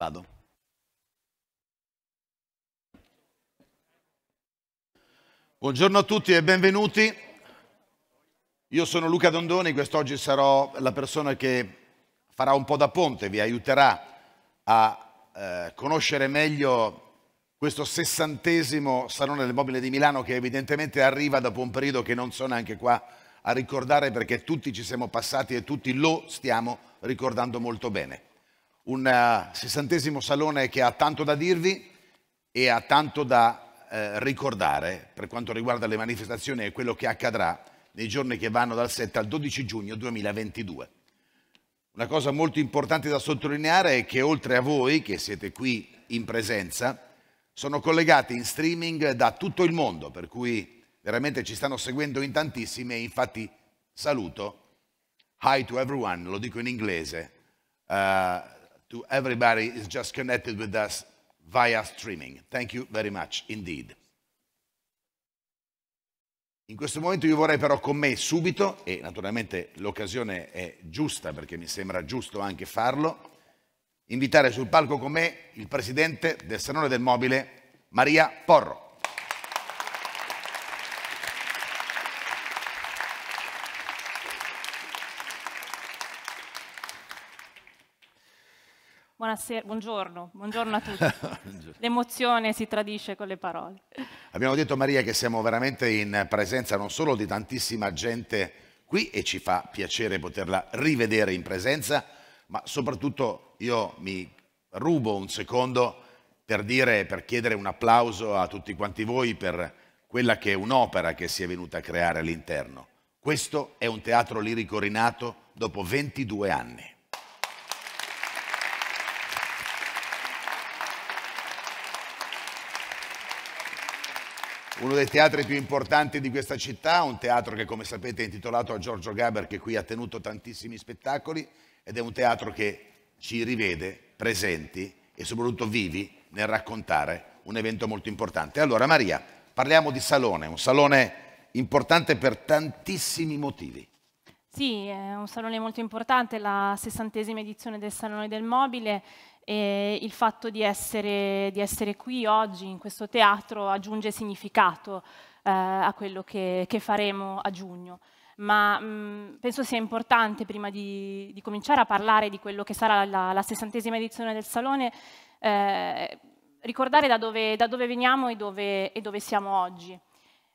Vado. Buongiorno a tutti e benvenuti. Io sono Luca Dondoni, quest'oggi sarò la persona che farà un po' da ponte, vi aiuterà a eh, conoscere meglio questo sessantesimo Salone del Mobile di Milano che evidentemente arriva dopo un periodo che non sono neanche qua a ricordare perché tutti ci siamo passati e tutti lo stiamo ricordando molto bene un eh, sessantesimo salone che ha tanto da dirvi e ha tanto da eh, ricordare per quanto riguarda le manifestazioni e quello che accadrà nei giorni che vanno dal 7 al 12 giugno 2022. Una cosa molto importante da sottolineare è che oltre a voi che siete qui in presenza, sono collegati in streaming da tutto il mondo, per cui veramente ci stanno seguendo in tantissime, infatti saluto, hi to everyone, lo dico in inglese, uh, to everybody is just connected with us via streaming. Thank you very much indeed. In questo momento io vorrei però con me subito, e naturalmente l'occasione è giusta perché mi sembra giusto anche farlo, invitare sul palco con me il presidente del Salone del Mobile, Maria Porro. Buonasera, buongiorno, buongiorno a tutti. buongiorno. L'emozione si tradisce con le parole. Abbiamo detto Maria che siamo veramente in presenza non solo di tantissima gente qui e ci fa piacere poterla rivedere in presenza, ma soprattutto io mi rubo un secondo per dire, per chiedere un applauso a tutti quanti voi per quella che è un'opera che si è venuta a creare all'interno. Questo è un teatro lirico rinato dopo 22 anni. uno dei teatri più importanti di questa città, un teatro che come sapete è intitolato a Giorgio Gaber che qui ha tenuto tantissimi spettacoli ed è un teatro che ci rivede presenti e soprattutto vivi nel raccontare un evento molto importante. Allora Maria, parliamo di Salone, un salone importante per tantissimi motivi. Sì, è un salone molto importante, la sessantesima edizione del Salone del Mobile e il fatto di essere, di essere, qui oggi in questo teatro aggiunge significato eh, a quello che, che, faremo a giugno. Ma mh, penso sia importante, prima di, di, cominciare a parlare di quello che sarà la, la sessantesima edizione del Salone, eh, ricordare da dove, da dove veniamo e dove, e dove, siamo oggi.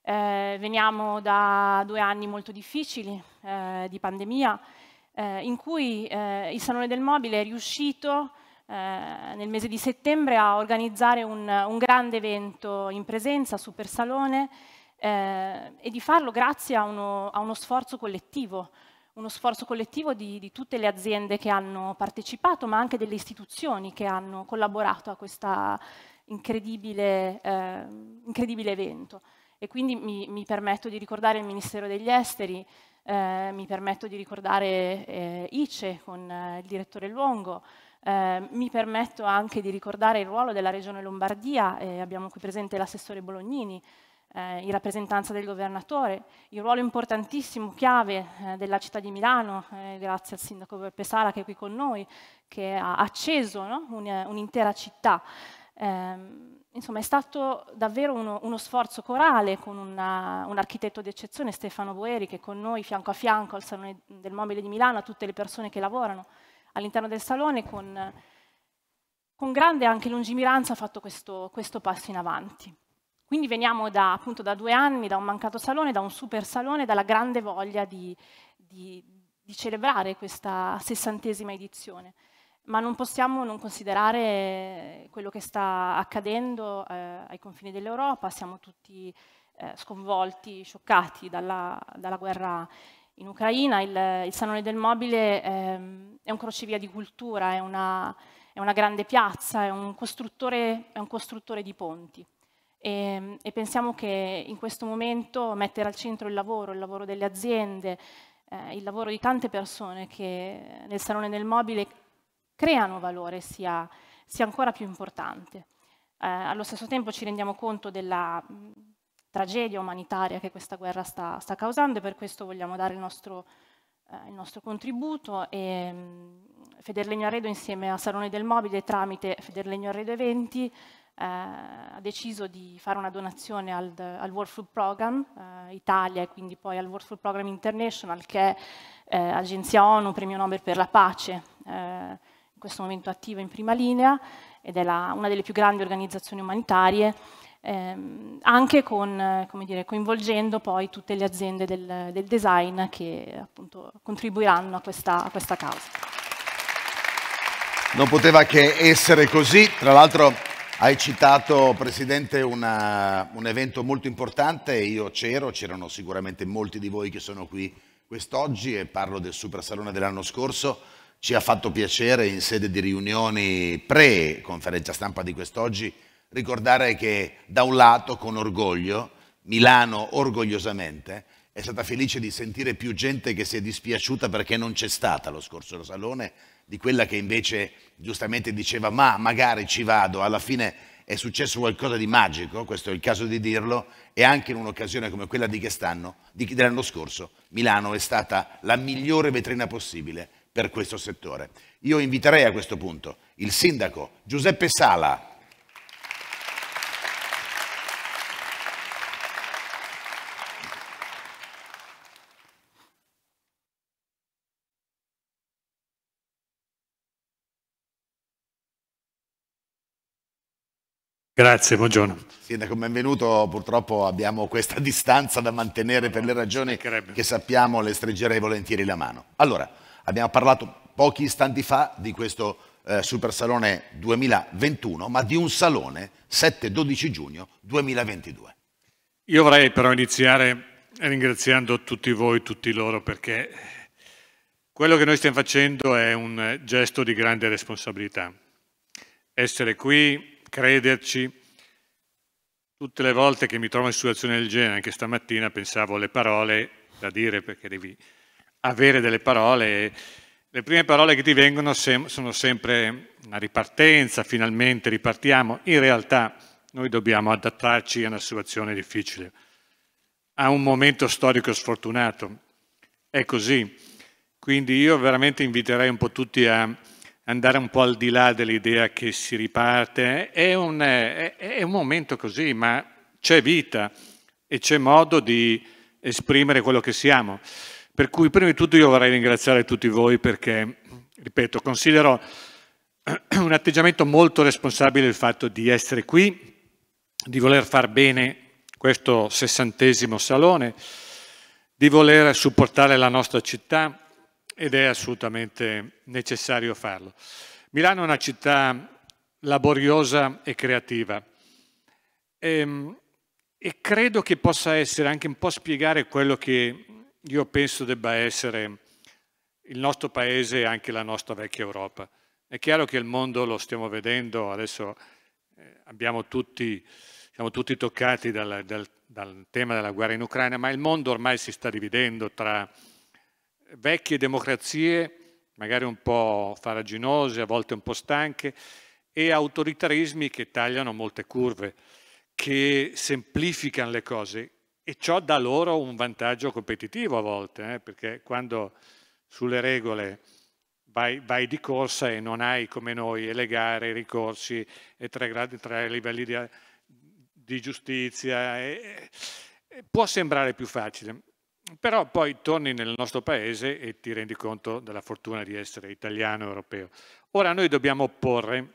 Eh, veniamo da due anni molto difficili eh, di pandemia, eh, in cui eh, il Salone del Mobile è riuscito eh, nel mese di settembre a organizzare un, un grande evento in presenza, Super Salone, eh, e di farlo grazie a uno, a uno, sforzo collettivo, uno sforzo collettivo di, di, tutte le aziende che hanno partecipato, ma anche delle istituzioni che hanno collaborato a questo incredibile, eh, incredibile, evento. E quindi mi, mi, permetto di ricordare il Ministero degli Esteri, eh, mi permetto di ricordare eh, ICE con eh, il direttore Luongo, eh, mi permetto anche di ricordare il ruolo della Regione Lombardia, eh, abbiamo qui presente l'assessore Bolognini, eh, in rappresentanza del governatore, il ruolo importantissimo, chiave eh, della città di Milano, eh, grazie al sindaco Beppe Sala che è qui con noi, che ha acceso no? un'intera un città. Ehm, insomma, è stato davvero uno, uno sforzo corale con una, un architetto d'eccezione, Stefano Boeri, che è con noi fianco a fianco al Salone del Mobile di Milano, a tutte le persone che lavorano all'interno del salone con, con, grande anche lungimiranza ha fatto questo, questo passo in avanti. Quindi veniamo da, appunto da due anni, da un mancato salone, da un super salone, dalla grande voglia di, di, di celebrare questa sessantesima edizione. Ma non possiamo non considerare quello che sta accadendo eh, ai confini dell'Europa, siamo tutti eh, sconvolti, scioccati dalla, dalla guerra in Ucraina il, il Salone del Mobile ehm, è un crocevia di cultura, è una, è una grande piazza, è un costruttore, è un costruttore di ponti. E, ehm, e, pensiamo che in questo momento mettere al centro il lavoro, il lavoro delle aziende, eh, il lavoro di tante persone che nel Salone del Mobile creano valore sia, sia ancora più importante. Eh, allo stesso tempo ci rendiamo conto della, tragedia umanitaria che questa guerra sta, sta causando e per questo vogliamo dare il nostro, eh, il nostro contributo. E, mh, mm, Federlegno Arredo insieme a Salone del Mobile tramite Federlegno Arredo Eventi eh, ha deciso di fare una donazione al, al World Food Program eh, Italia e quindi poi al World Food Program International che è eh, agenzia ONU, premio Nobel per la pace, eh, in questo momento attiva in prima linea ed è la, una delle più grandi organizzazioni umanitarie ehm, anche con, eh, dire, coinvolgendo poi tutte le aziende del, del design che appunto, contribuiranno a questa, a questa causa. Non poteva che essere così, tra l'altro hai citato, Presidente, una, un evento molto importante, io c'ero, c'erano sicuramente molti di voi che sono qui quest'oggi e parlo del Super Salone dell'anno scorso, ci ha fatto piacere in sede di riunioni pre-conferenza stampa di quest'oggi ricordare che da un lato con orgoglio, Milano orgogliosamente è stata felice di sentire più gente che si è dispiaciuta perché non c'è stata lo scorso salone, di quella che invece giustamente diceva ma magari ci vado, alla fine è successo qualcosa di magico, questo è il caso di dirlo, e anche in un'occasione come quella di quest'anno, di, dell'anno scorso, Milano è stata la migliore vetrina possibile per questo settore. Io inviterei a questo punto il sindaco Giuseppe Sala, Grazie, buongiorno. Sindaco, benvenuto. Purtroppo abbiamo questa distanza da mantenere per le ragioni che sappiamo, le stringerei volentieri la mano. Allora, abbiamo parlato pochi istanti fa di questo eh, Super Salone 2021, ma di un salone 7-12 giugno 2022. Io vorrei però iniziare ringraziando tutti voi, tutti loro, perché quello che noi stiamo facendo è un gesto di grande responsabilità. Essere qui crederci. Tutte le volte che mi trovo in situazioni del genere, anche stamattina, pensavo alle parole da dire perché devi avere delle parole. Le prime parole che ti vengono sono sempre una ripartenza, finalmente ripartiamo. In realtà noi dobbiamo adattarci a una situazione difficile, a un momento storico sfortunato. È così. Quindi io veramente inviterei un po' tutti a andare un po' al di là dell'idea che si riparte, è un, è, è un momento così, ma c'è vita e c'è modo di esprimere quello che siamo. Per cui prima di tutto io vorrei ringraziare tutti voi perché, ripeto, considero un atteggiamento molto responsabile il fatto di essere qui, di voler far bene questo sessantesimo salone, di voler supportare la nostra città, ed è assolutamente necessario farlo. Milano è una città laboriosa e creativa e, ehm, e credo che possa essere anche un po' spiegare quello che io penso debba essere il nostro paese e anche la nostra vecchia Europa. È chiaro che il mondo lo stiamo vedendo, adesso eh, abbiamo tutti, siamo tutti toccati dal, dal, dal tema della guerra in Ucraina, ma il mondo ormai si sta dividendo tra vecchie democrazie, magari un po' faraginose, a volte un po' stanche, e autoritarismi che tagliano molte curve, che semplificano le cose e ciò dà loro un vantaggio competitivo a volte, eh? perché quando sulle regole vai, vai, di corsa e non hai come noi le gare, i ricorsi e tre, gradi, tre livelli di, di giustizia, e, eh, e eh, può sembrare più facile però poi torni nel nostro paese e ti rendi conto della fortuna di essere italiano europeo. Ora noi dobbiamo opporre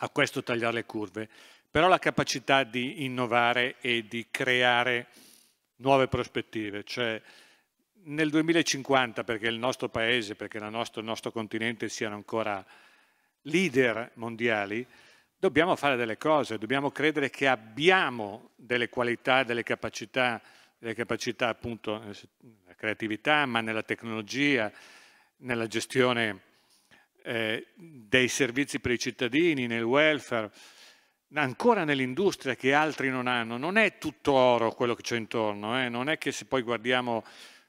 a questo tagliare le curve, però la capacità di innovare e di creare nuove prospettive, cioè nel 2050 perché il nostro paese, perché nostra, il nostro continente siano ancora leader mondiali, dobbiamo fare delle cose, dobbiamo credere che abbiamo delle qualità, delle capacità, le capacità appunto nella eh, creatività, ma nella tecnologia, nella gestione eh, dei servizi per i cittadini, nel welfare, ancora nell'industria che altri non hanno. Non è tutto oro quello che c'è intorno, eh? non è che se poi guardiamo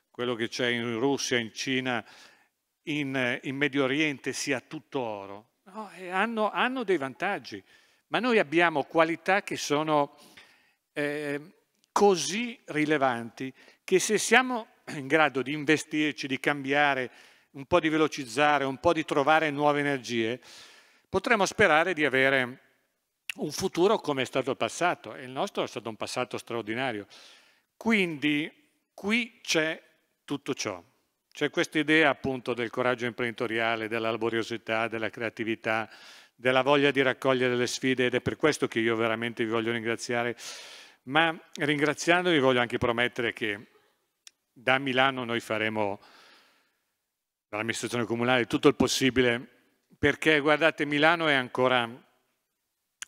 quello che c'è in Russia, in Cina, in, eh, in, Medio Oriente sia tutto oro. No, eh, hanno, hanno, dei vantaggi, ma noi abbiamo qualità che sono... Eh, così rilevanti che se siamo in grado di investirci, di cambiare, un po' di velocizzare, un po' di trovare nuove energie, potremo sperare di avere un futuro come è stato il passato e il nostro è stato un passato straordinario. Quindi qui c'è tutto ciò. C'è questa idea appunto del coraggio imprenditoriale, della laboriosità, della creatività, della voglia di raccogliere le sfide ed è per questo che io veramente vi voglio ringraziare ma ringraziandovi voglio anche promettere che da Milano noi faremo dall'amministrazione comunale tutto il possibile perché guardate Milano è ancora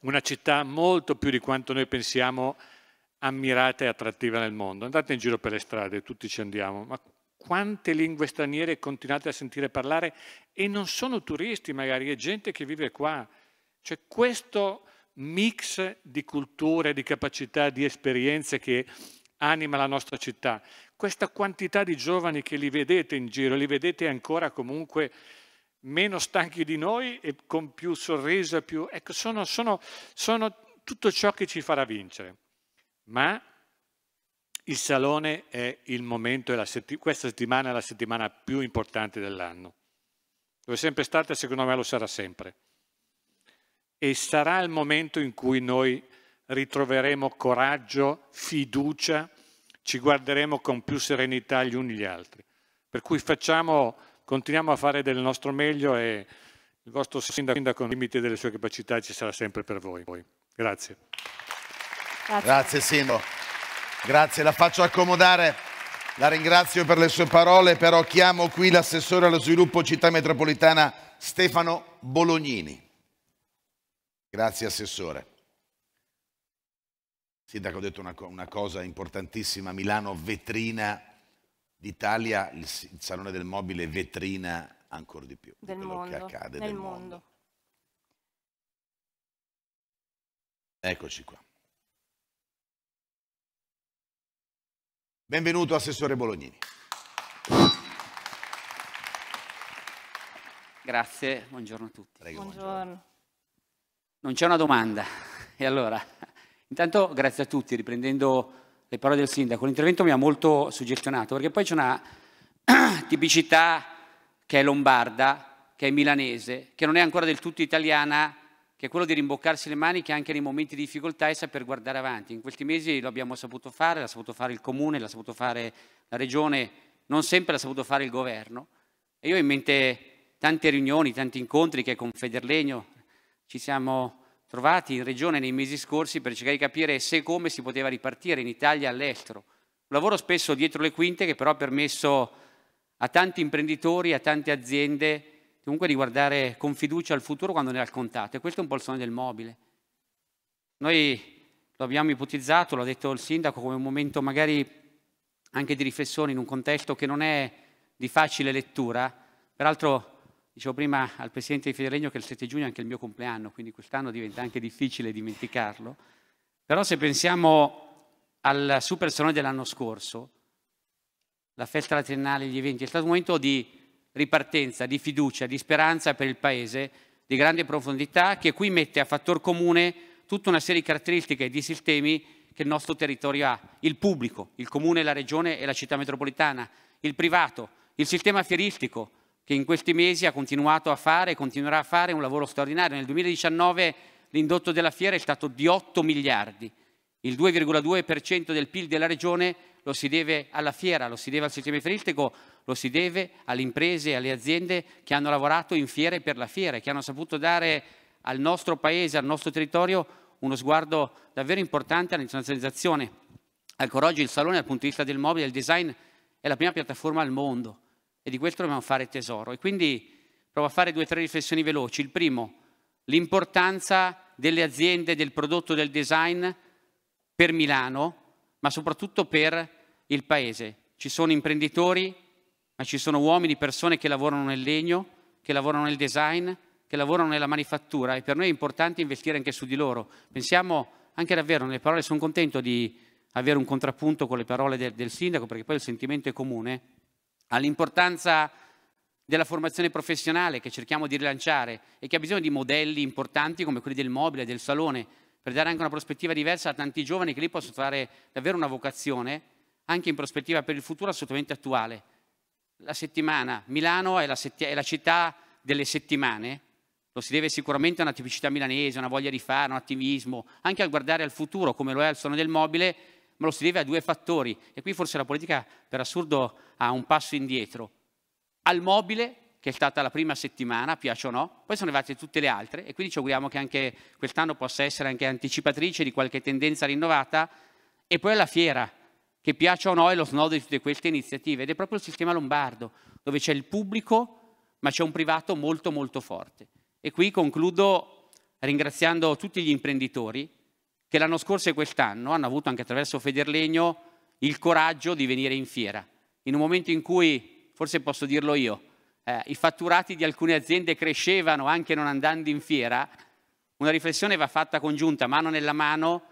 una città molto più di quanto noi pensiamo ammirata e attrattiva nel mondo. Andate in giro per le strade, tutti ci andiamo, ma quante lingue straniere continuate a sentire parlare e non sono turisti magari, è gente che vive qua. Cioè questo mix di culture, di capacità, di esperienze che anima la nostra città. Questa quantità di giovani che li vedete in giro, li vedete ancora comunque meno stanchi di noi e con più sorriso, più... Ecco, sono, sono, sono tutto ciò che ci farà vincere. Ma il salone è il momento, è setti questa settimana è la settimana più importante dell'anno. Lo è sempre stata e secondo me lo sarà sempre e sarà il momento in cui noi ritroveremo coraggio, fiducia, ci guarderemo con più serenità gli uni gli altri. Per cui facciamo, continuiamo a fare del nostro meglio e il vostro sindaco, nei limiti delle sue capacità, ci sarà sempre per voi. Grazie. Grazie, Grazie Sindaco. Grazie, la faccio accomodare. La ringrazio per le sue parole, però chiamo qui l'assessore allo sviluppo città metropolitana Stefano Bolognini. Grazie Assessore. sindaco ha detto una, una cosa importantissima, Milano vetrina d'Italia, il, il, Salone del Mobile vetrina ancora di più del di quello mondo, che accade nel del mondo. mondo. Eccoci qua. Benvenuto Assessore Bolognini. Grazie, buongiorno a tutti. Prego, buongiorno. buongiorno. Non c'è una domanda. E allora, intanto grazie a tutti, riprendendo le parole del sindaco, l'intervento mi ha molto suggestionato, perché poi c'è una tipicità che è lombarda, che è milanese, che non è ancora del tutto italiana, che è quello di rimboccarsi le maniche anche nei momenti di difficoltà e saper guardare avanti. In questi mesi lo abbiamo saputo fare, l'ha saputo fare il comune, l'ha saputo fare la regione, non sempre l'ha saputo fare il governo. E io ho in mente tante riunioni, tanti incontri che con Federlegno, ci siamo trovati in regione nei mesi scorsi per cercare di capire se e come si poteva ripartire in Italia e all'estero. Un lavoro spesso dietro le quinte che però ha permesso a tanti imprenditori, a tante aziende comunque di guardare con fiducia al futuro quando ne ha il contatto. E questo è un po' il sogno del mobile. Noi lo abbiamo ipotizzato, l'ha detto il sindaco, come un momento magari anche di riflessione in un contesto che non è di facile lettura. Peraltro Dicevo prima al Presidente di Federlegno che il 7 giugno è anche il mio compleanno, quindi quest'anno diventa anche difficile dimenticarlo. Però se pensiamo al super Sonore dell'anno scorso, la festa della gli eventi, è stato un momento di ripartenza, di fiducia, di speranza per il Paese, di grande profondità, che qui mette a fattor comune tutta una serie di caratteristiche e di sistemi che il nostro territorio ha. Il pubblico, il comune, la regione e la città metropolitana, il privato, il sistema fieristico, che in questi mesi ha continuato a fare e continuerà a fare un lavoro straordinario. Nel 2019 l'indotto della fiera è stato di 8 miliardi, il 2,2% del PIL della regione lo si deve alla fiera, lo si deve al sistema fieristico, lo si deve alle imprese e alle aziende che hanno lavorato in fiere per la fiera, che hanno saputo dare al nostro paese, al nostro territorio, uno sguardo davvero importante all'internazionalizzazione. Ancora oggi il Salone dal punto di vista del mobile e del design è la prima piattaforma al mondo e di questo dobbiamo fare tesoro. E quindi provo a fare due o tre riflessioni veloci. Il primo, l'importanza delle aziende, del prodotto, del design per Milano, ma soprattutto per il Paese. Ci sono imprenditori, ma ci sono uomini, persone che lavorano nel legno, che lavorano nel design, che lavorano nella manifattura e per noi è importante investire anche su di loro. Pensiamo anche davvero nelle parole, sono contento di avere un contrappunto con le parole del, del sindaco perché poi il sentimento è comune all'importanza della formazione professionale che cerchiamo di rilanciare e che ha bisogno di modelli importanti come quelli del mobile, del salone, per dare anche una prospettiva diversa a tanti giovani che lì possono trovare davvero una vocazione, anche in prospettiva per il futuro assolutamente attuale. La settimana, Milano è la, setti- è la città delle settimane, lo si deve sicuramente a una tipicità milanese, una voglia di fare, un attivismo, anche al guardare al futuro, come lo è al Salone del Mobile, ma lo si deve a due fattori e qui forse la politica per assurdo ha un passo indietro. Al mobile, che è stata la prima settimana, piace o no, poi sono arrivate tutte le altre e quindi ci auguriamo che anche quest'anno possa essere anche anticipatrice di qualche tendenza rinnovata e poi alla fiera, che piaccia o no è lo snodo di tutte queste iniziative ed è proprio il sistema lombardo, dove c'è il pubblico ma c'è un privato molto molto forte. E qui concludo ringraziando tutti gli imprenditori che l'anno scorso e quest'anno hanno avuto anche attraverso Federlegno il coraggio di venire in fiera, in un momento in cui, forse posso dirlo io, eh, i fatturati di alcune aziende crescevano anche non andando in fiera, una riflessione va fatta congiunta, mano nella mano,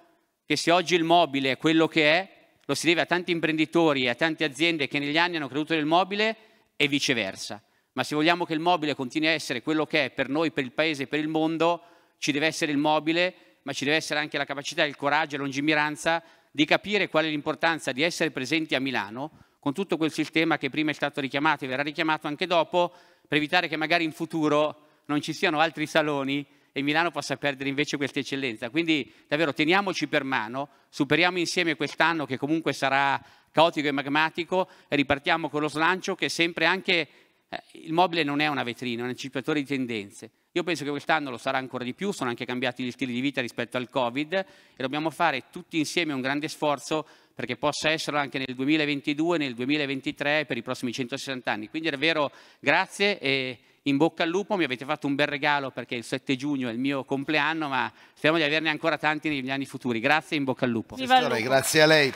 che se oggi il mobile è quello che è, lo si deve a tanti imprenditori e a tante aziende che negli anni hanno creduto nel mobile e viceversa. Ma se vogliamo che il mobile continui a essere quello che è per noi, per il Paese, per il mondo, ci deve essere il mobile ma ci deve essere anche la capacità, il coraggio e la lungimiranza di capire qual è l'importanza di essere presenti a Milano con tutto quel sistema che prima è stato richiamato e verrà richiamato anche dopo, per evitare che magari in futuro non ci siano altri saloni e Milano possa perdere invece questa eccellenza. Quindi davvero teniamoci per mano, superiamo insieme quest'anno che comunque sarà caotico e magmatico e ripartiamo con lo slancio che sempre anche eh, il mobile non è una vetrina, è un anticipatore di tendenze. Io penso che quest'anno lo sarà ancora di più, sono anche cambiati gli stili di vita rispetto al Covid e dobbiamo fare tutti insieme un grande sforzo perché possa esserlo anche nel 2022, nel 2023 per i prossimi 160 anni. Quindi davvero grazie e in bocca al lupo, mi avete fatto un bel regalo perché il 7 giugno è il mio compleanno, ma speriamo di averne ancora tanti negli anni futuri. Grazie e in bocca al lupo. lupo. Grazie a lei.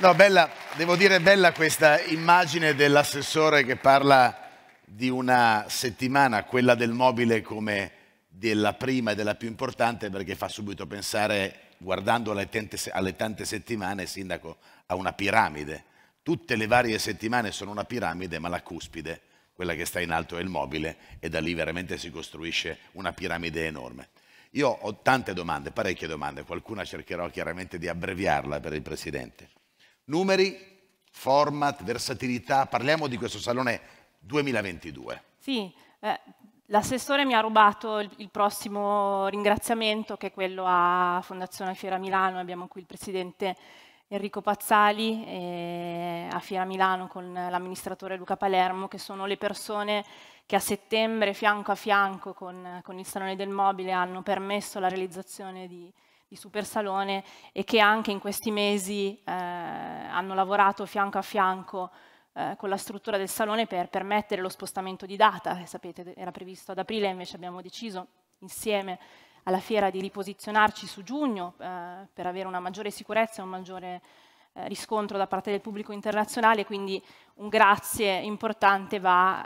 No, bella, devo dire bella questa immagine dell'assessore che parla di una settimana, quella del mobile come della prima e della più importante, perché fa subito pensare, guardando alle tante, alle tante settimane, Sindaco, a una piramide. Tutte le varie settimane sono una piramide, ma la cuspide, quella che sta in alto, è il mobile e da lì veramente si costruisce una piramide enorme. Io ho tante domande, parecchie domande, qualcuna cercherò chiaramente di abbreviarla per il Presidente. Numeri, format, versatilità, parliamo di questo salone 2022. Sì, eh, l'assessore mi ha rubato il, il, prossimo ringraziamento che è quello a Fondazione Fiera Milano, abbiamo qui il presidente Enrico Pazzali eh, a Fiera Milano con l'amministratore Luca Palermo che sono le persone che a settembre fianco a fianco con, con il Salone del Mobile hanno permesso la realizzazione di, di Super Salone e che anche in questi mesi eh, hanno lavorato fianco a fianco eh, con la struttura del salone per permettere lo spostamento di data, che eh, sapete era previsto ad aprile, invece abbiamo deciso insieme alla fiera di riposizionarci su giugno eh, per avere una maggiore sicurezza e un maggiore eh, riscontro da parte del pubblico internazionale, quindi un grazie importante va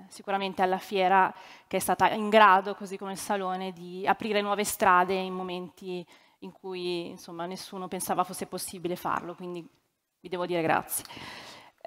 eh, sicuramente alla fiera che è stata in grado, così come il Salone, di aprire nuove strade in momenti in cui insomma, nessuno pensava fosse possibile farlo, quindi vi devo dire grazie.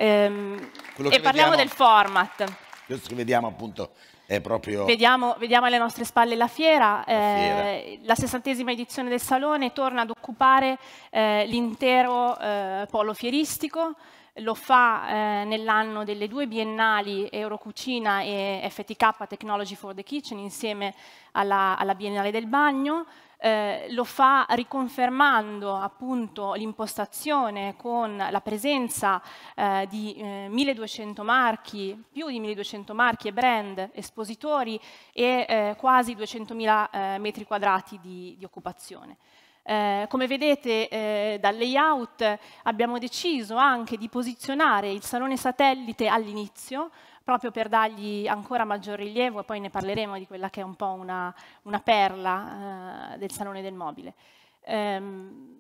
Ehm, e parliamo vediamo, del format. Questo che vediamo appunto è proprio... Vediamo, vediamo alle nostre spalle la fiera, la, eh, la, sessantesima edizione del Salone torna ad occupare eh, l'intero eh, polo fieristico, lo fa eh, nell'anno delle due biennali Eurocucina e FTK Technology for the Kitchen insieme alla, alla Biennale del Bagno, eh, lo fa riconfermando appunto l'impostazione con la presenza eh, di eh, 1200 marchi, più di 1200 marchi e brand espositori e eh, quasi 200.000 eh, metri quadrati di, di occupazione. Eh, come vedete eh, dal layout abbiamo deciso anche di posizionare il salone satellite all'inizio proprio per dargli ancora maggior rilievo e poi ne parleremo di quella che è un po' una, una perla eh, del Salone del Mobile. Ehm,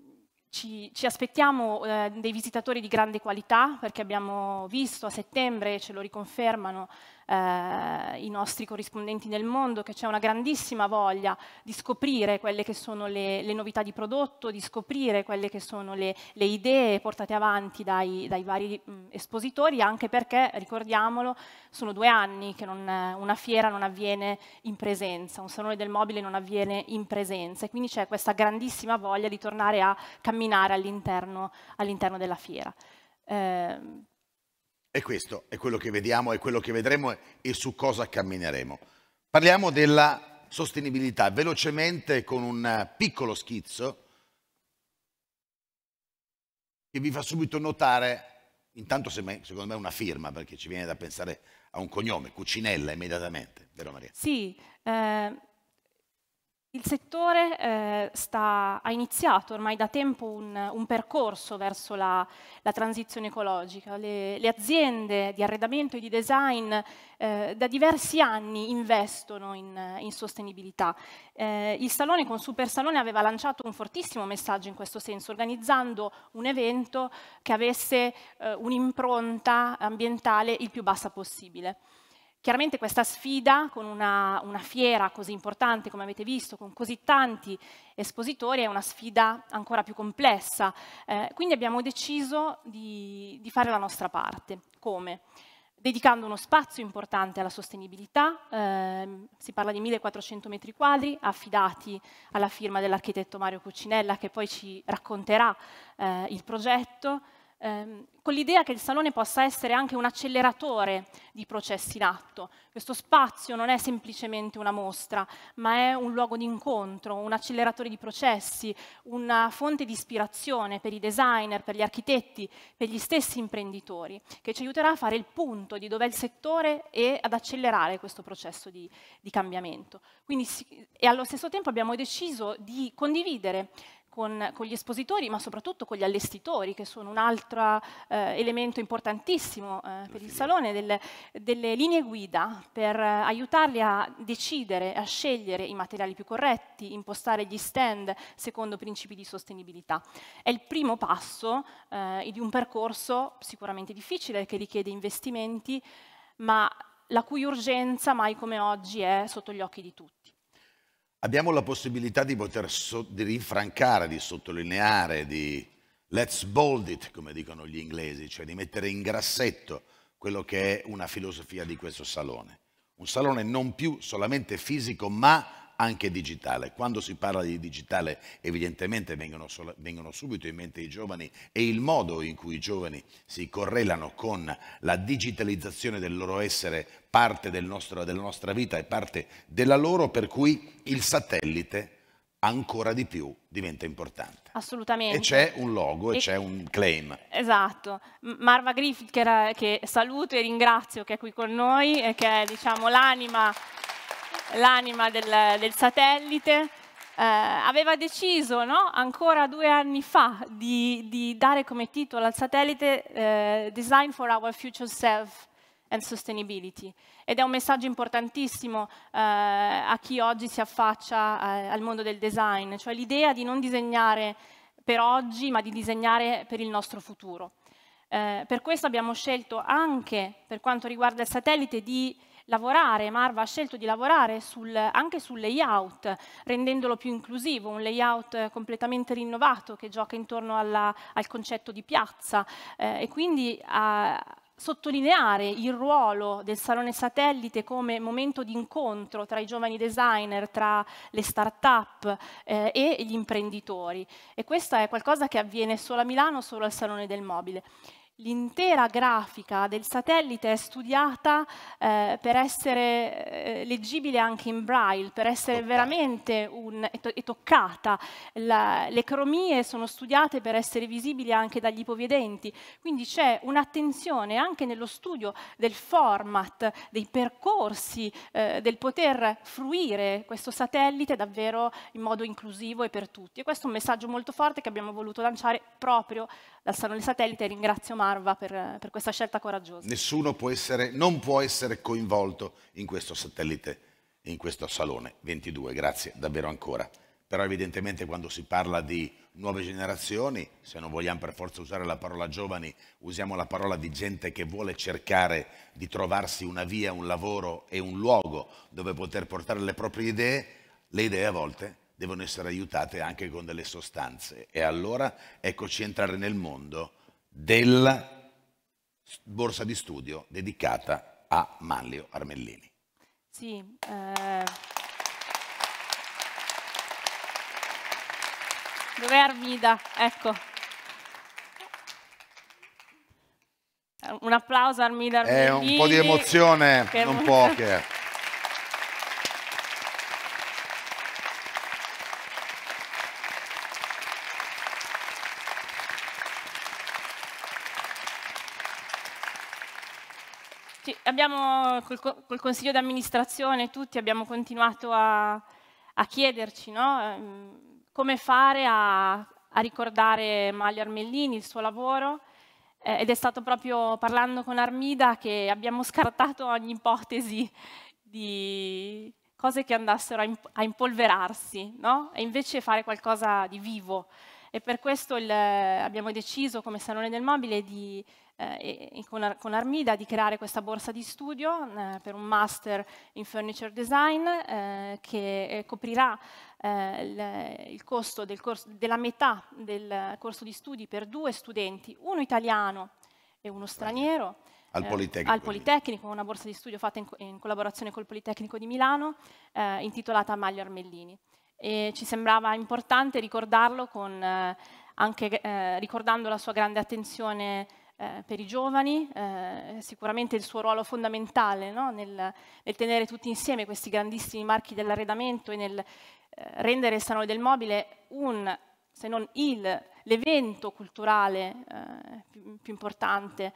ci, ci, aspettiamo eh, dei visitatori di grande qualità perché abbiamo visto a settembre, ce lo riconfermano, eh, i nostri corrispondenti nel mondo, che c'è una grandissima voglia di scoprire quelle che sono le, le novità di prodotto, di scoprire quelle che sono le, le idee portate avanti dai, dai vari mh, espositori, anche perché, ricordiamolo, sono due anni che non, una fiera non avviene in presenza, un salone del mobile non avviene in presenza e quindi c'è questa grandissima voglia di tornare a camminare all'interno all della fiera. Eh, e questo è quello che vediamo, è quello che vedremo e su cosa cammineremo. Parliamo della sostenibilità, velocemente con un piccolo schizzo che vi fa subito notare, intanto secondo me è una firma perché ci viene da pensare a un cognome, Cucinella immediatamente, vero Maria? Sì, eh, il settore eh, sta, ha iniziato ormai da tempo un, un percorso verso la, la transizione ecologica. Le, le, aziende di arredamento e di design eh, da diversi anni investono in, in sostenibilità. Eh, il Salone con Super Salone aveva lanciato un fortissimo messaggio in questo senso, organizzando un evento che avesse eh, un'impronta ambientale il più bassa possibile. Chiaramente questa sfida con una, una, fiera così importante come avete visto, con così tanti espositori, è una sfida ancora più complessa. Eh, quindi abbiamo deciso di, di, fare la nostra parte. Come? Dedicando uno spazio importante alla sostenibilità, eh, si parla di 1400 metri quadri affidati alla firma dell'architetto Mario Cuccinella che poi ci racconterà eh, il progetto, ehm, con l'idea che il salone possa essere anche un acceleratore di processi in atto. Questo spazio non è semplicemente una mostra, ma è un luogo di incontro, un acceleratore di processi, una fonte di ispirazione per i designer, per gli architetti, per gli stessi imprenditori, che ci aiuterà a fare il punto di dov'è il settore e ad accelerare questo processo di, di cambiamento. Quindi, e allo stesso tempo abbiamo deciso di condividere con, con, gli espositori, ma soprattutto con gli allestitori, che sono un altro eh, elemento importantissimo eh, per il Salone, delle, delle linee guida per eh, aiutarli a decidere, a scegliere i materiali più corretti, impostare gli stand secondo principi di sostenibilità. È il primo passo eh, di un percorso sicuramente difficile che richiede investimenti, ma la cui urgenza mai come oggi è sotto gli occhi di tutti abbiamo la possibilità di poter so, di rinfrancare, di sottolineare, di let's bold it, come dicono gli inglesi, cioè di mettere in grassetto quello che è una filosofia di questo salone. Un salone non più solamente fisico, ma anche digitale. Quando si parla di digitale evidentemente vengono, solo, vengono, subito in mente i giovani e il modo in cui i giovani si correlano con la digitalizzazione del loro essere parte del nostro, della nostra vita e parte della loro, per cui il satellite ancora di più diventa importante. Assolutamente. E c'è un logo e, e c'è un claim. Esatto. Marva Griffith, che, era, che saluto e ringrazio, che è qui con noi, e che è diciamo, l'anima l'anima del, del, satellite, eh, aveva deciso no? ancora due anni fa di, di, dare come titolo al satellite eh, Design for our future self and sustainability ed è un messaggio importantissimo eh, a chi oggi si affaccia eh, al mondo del design, cioè l'idea di non disegnare per oggi ma di disegnare per il nostro futuro. Eh, per questo abbiamo scelto anche per quanto riguarda il satellite di lavorare, Marva ha scelto di lavorare sul, anche sul layout, rendendolo più inclusivo, un layout eh, completamente rinnovato che gioca intorno alla, al concetto di piazza eh, e quindi a sottolineare il ruolo del Salone Satellite come momento di incontro tra i giovani designer, tra le start-up eh, e gli imprenditori. E questo è qualcosa che avviene solo a Milano, solo al Salone del Mobile l'intera grafica del satellite è studiata eh, per essere eh, leggibile anche in braille, per essere toccata. veramente un, è, to, è toccata. La, le cromie sono studiate per essere visibili anche dagli ipovedenti. Quindi c'è un'attenzione anche nello studio del format, dei percorsi, eh, del poter fruire questo satellite davvero in modo inclusivo e per tutti. E questo è un messaggio molto forte che abbiamo voluto lanciare proprio dal Salone Satellite e ringrazio Marva per, per, questa scelta coraggiosa. Nessuno può essere, non può essere coinvolto in questo satellite, in questo Salone 22, grazie davvero ancora. Però evidentemente quando si parla di nuove generazioni, se non vogliamo per forza usare la parola giovani, usiamo la parola di gente che vuole cercare di trovarsi una via, un lavoro e un luogo dove poter portare le proprie idee, le idee a volte devono essere aiutate anche con delle sostanze. E allora eccoci entrare nel mondo della borsa di studio dedicata a Manlio Armellini. Sì, eh... dov'è Armida? Ecco. Un applauso a Armida Armellini. È un po' di emozione, non poche. abbiamo, col, col consiglio d'amministrazione tutti abbiamo continuato a, a chiederci no? Ehm, come fare a, a, ricordare Mario Armellini, il suo lavoro, eh, ed è stato proprio parlando con Armida che abbiamo scartato ogni ipotesi di cose che andassero a, imp a impolverarsi, no? e invece fare qualcosa di vivo. E per questo il, abbiamo deciso come Salone del Mobile di eh, con, con, Armida di creare questa borsa di studio eh, per un master in furniture design eh, che eh, coprirà eh, il, il, costo del corso, della metà del corso di studi per due studenti, uno italiano e uno straniero. Al eh, Politecnico. al Politecnico. una borsa di studio fatta in, in collaborazione col Politecnico di Milano, intitolata Maglio Armellini. E ci sembrava importante ricordarlo con, anche ricordando la sua grande attenzione eh, per i giovani, eh, sicuramente il suo ruolo fondamentale no? nel, nel, tenere tutti insieme questi grandissimi marchi dell'arredamento e nel eh, rendere il Salone del Mobile un, se non il, l'evento culturale eh, più, più, importante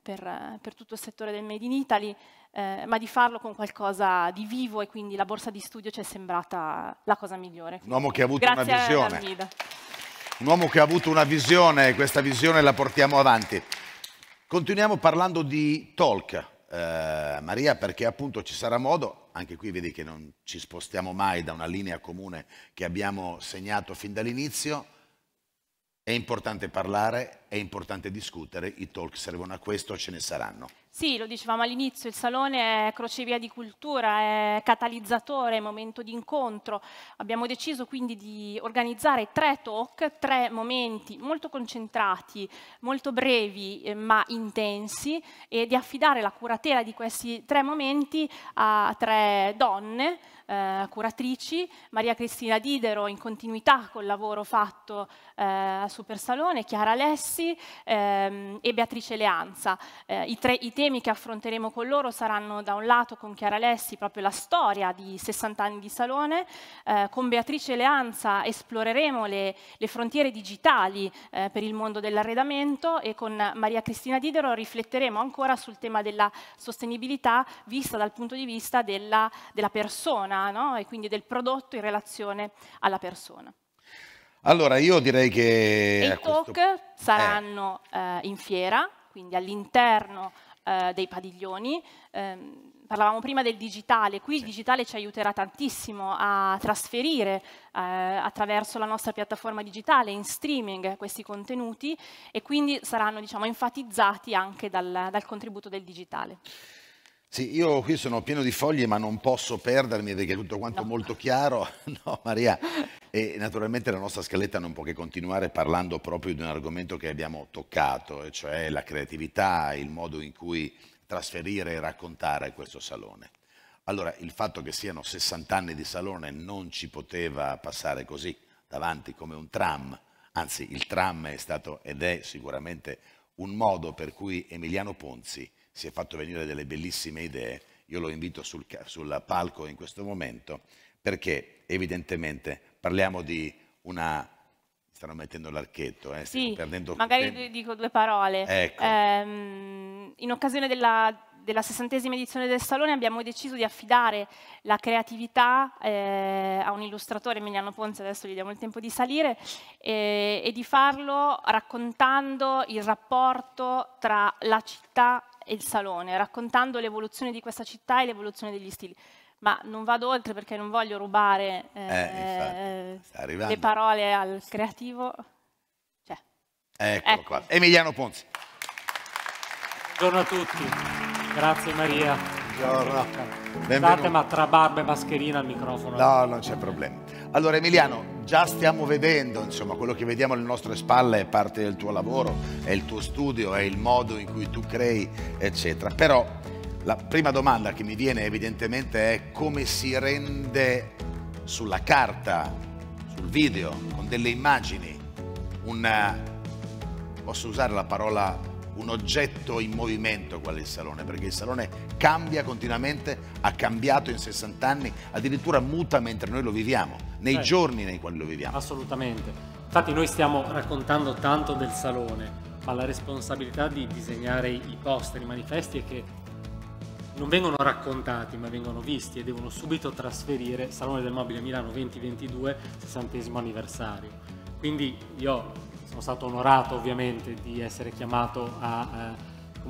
per, per, tutto il settore del Made in Italy, eh, ma di farlo con qualcosa di vivo e quindi la borsa di studio ci è sembrata la cosa migliore. Un uomo che ha avuto Grazie una visione un uomo che ha avuto una visione, questa visione la portiamo avanti. Continuiamo parlando di talk, eh, Maria, perché appunto ci sarà modo, anche qui vedi che non ci spostiamo mai da una linea comune che abbiamo segnato fin dall'inizio, è importante parlare, è importante discutere, i talk servono a questo, ce ne saranno. Sì, lo dicevamo all'inizio, il salone è crocevia di cultura, è catalizzatore, è momento di incontro. Abbiamo deciso quindi di organizzare tre talk, tre momenti molto concentrati, molto brevi eh, ma intensi e di affidare la curatela di questi tre momenti a tre donne eh, curatrici, Maria Cristina Didero in continuità col lavoro fatto eh, a Salone, Chiara Alessi ehm, e Beatrice Leanza. Eh, I tre i temi che affronteremo con loro saranno da un lato con Chiara Lessi proprio la storia di 60 anni di Salone, eh, con Beatrice Leanza esploreremo le, le frontiere digitali eh, per il mondo dell'arredamento e con Maria Cristina Didero rifletteremo ancora sul tema della sostenibilità vista dal punto di vista della, della persona no? e quindi del prodotto in relazione alla persona. Allora io direi che... E i talk questo... saranno eh. in fiera, quindi all'interno eh, dei padiglioni. Ehm, parlavamo prima del digitale, qui il digitale ci aiuterà tantissimo a trasferire eh, attraverso la nostra piattaforma digitale in streaming questi contenuti e quindi saranno diciamo, enfatizzati anche dal, dal contributo del digitale. Sì, io qui sono pieno di foglie ma non posso perdermi perché è tutto quanto no. molto chiaro. No, Maria, e naturalmente la nostra scaletta non può che continuare parlando proprio di un argomento che abbiamo toccato, e cioè la creatività, il modo in cui trasferire e raccontare questo salone. Allora, il fatto che siano 60 anni di salone non ci poteva passare così davanti come un tram, anzi il tram è stato ed è sicuramente un modo per cui Emiliano Ponzi si è fatto venire delle bellissime idee. Io lo invito sul, sul palco in questo momento perché evidentemente parliamo di una... Stanno mettendo l'archetto, eh, sì, perdendo... magari dico due parole. Ecco. Ehm, in occasione della della sessantesima edizione del Salone abbiamo deciso di affidare la creatività eh, a un illustratore, Emiliano Ponzi, adesso gli diamo il tempo di salire, eh, e di farlo raccontando il rapporto tra la città e il Salone, raccontando l'evoluzione di questa città e l'evoluzione degli stili ma non vado oltre perché non voglio rubare eh, eh infatti, eh, le parole al creativo. Cioè. Eccolo ecco. qua, Emiliano Ponzi. Buongiorno a tutti, grazie Maria. Buongiorno. Scusate ma tra barba e mascherina al microfono. No, non c'è problema. Allora Emiliano, già stiamo vedendo, insomma, quello che vediamo alle nostre spalle è parte del tuo lavoro, è il tuo studio, è il modo in cui tu crei, eccetera. Però la prima domanda che mi viene evidentemente è come si rende sulla carta, sul video, con delle immagini, un, posso usare la parola, un oggetto in movimento quale il salone, perché il salone cambia continuamente, ha cambiato in 60 anni, addirittura muta mentre noi lo viviamo, nei eh, giorni nei quali lo viviamo. Assolutamente. Infatti noi stiamo raccontando tanto del salone, ma la responsabilità di disegnare i poster, i manifesti è che non vengono raccontati ma vengono visti e devono subito trasferire Salone del Mobile Milano 2022 60 anniversario. Quindi io sono stato onorato ovviamente di essere chiamato a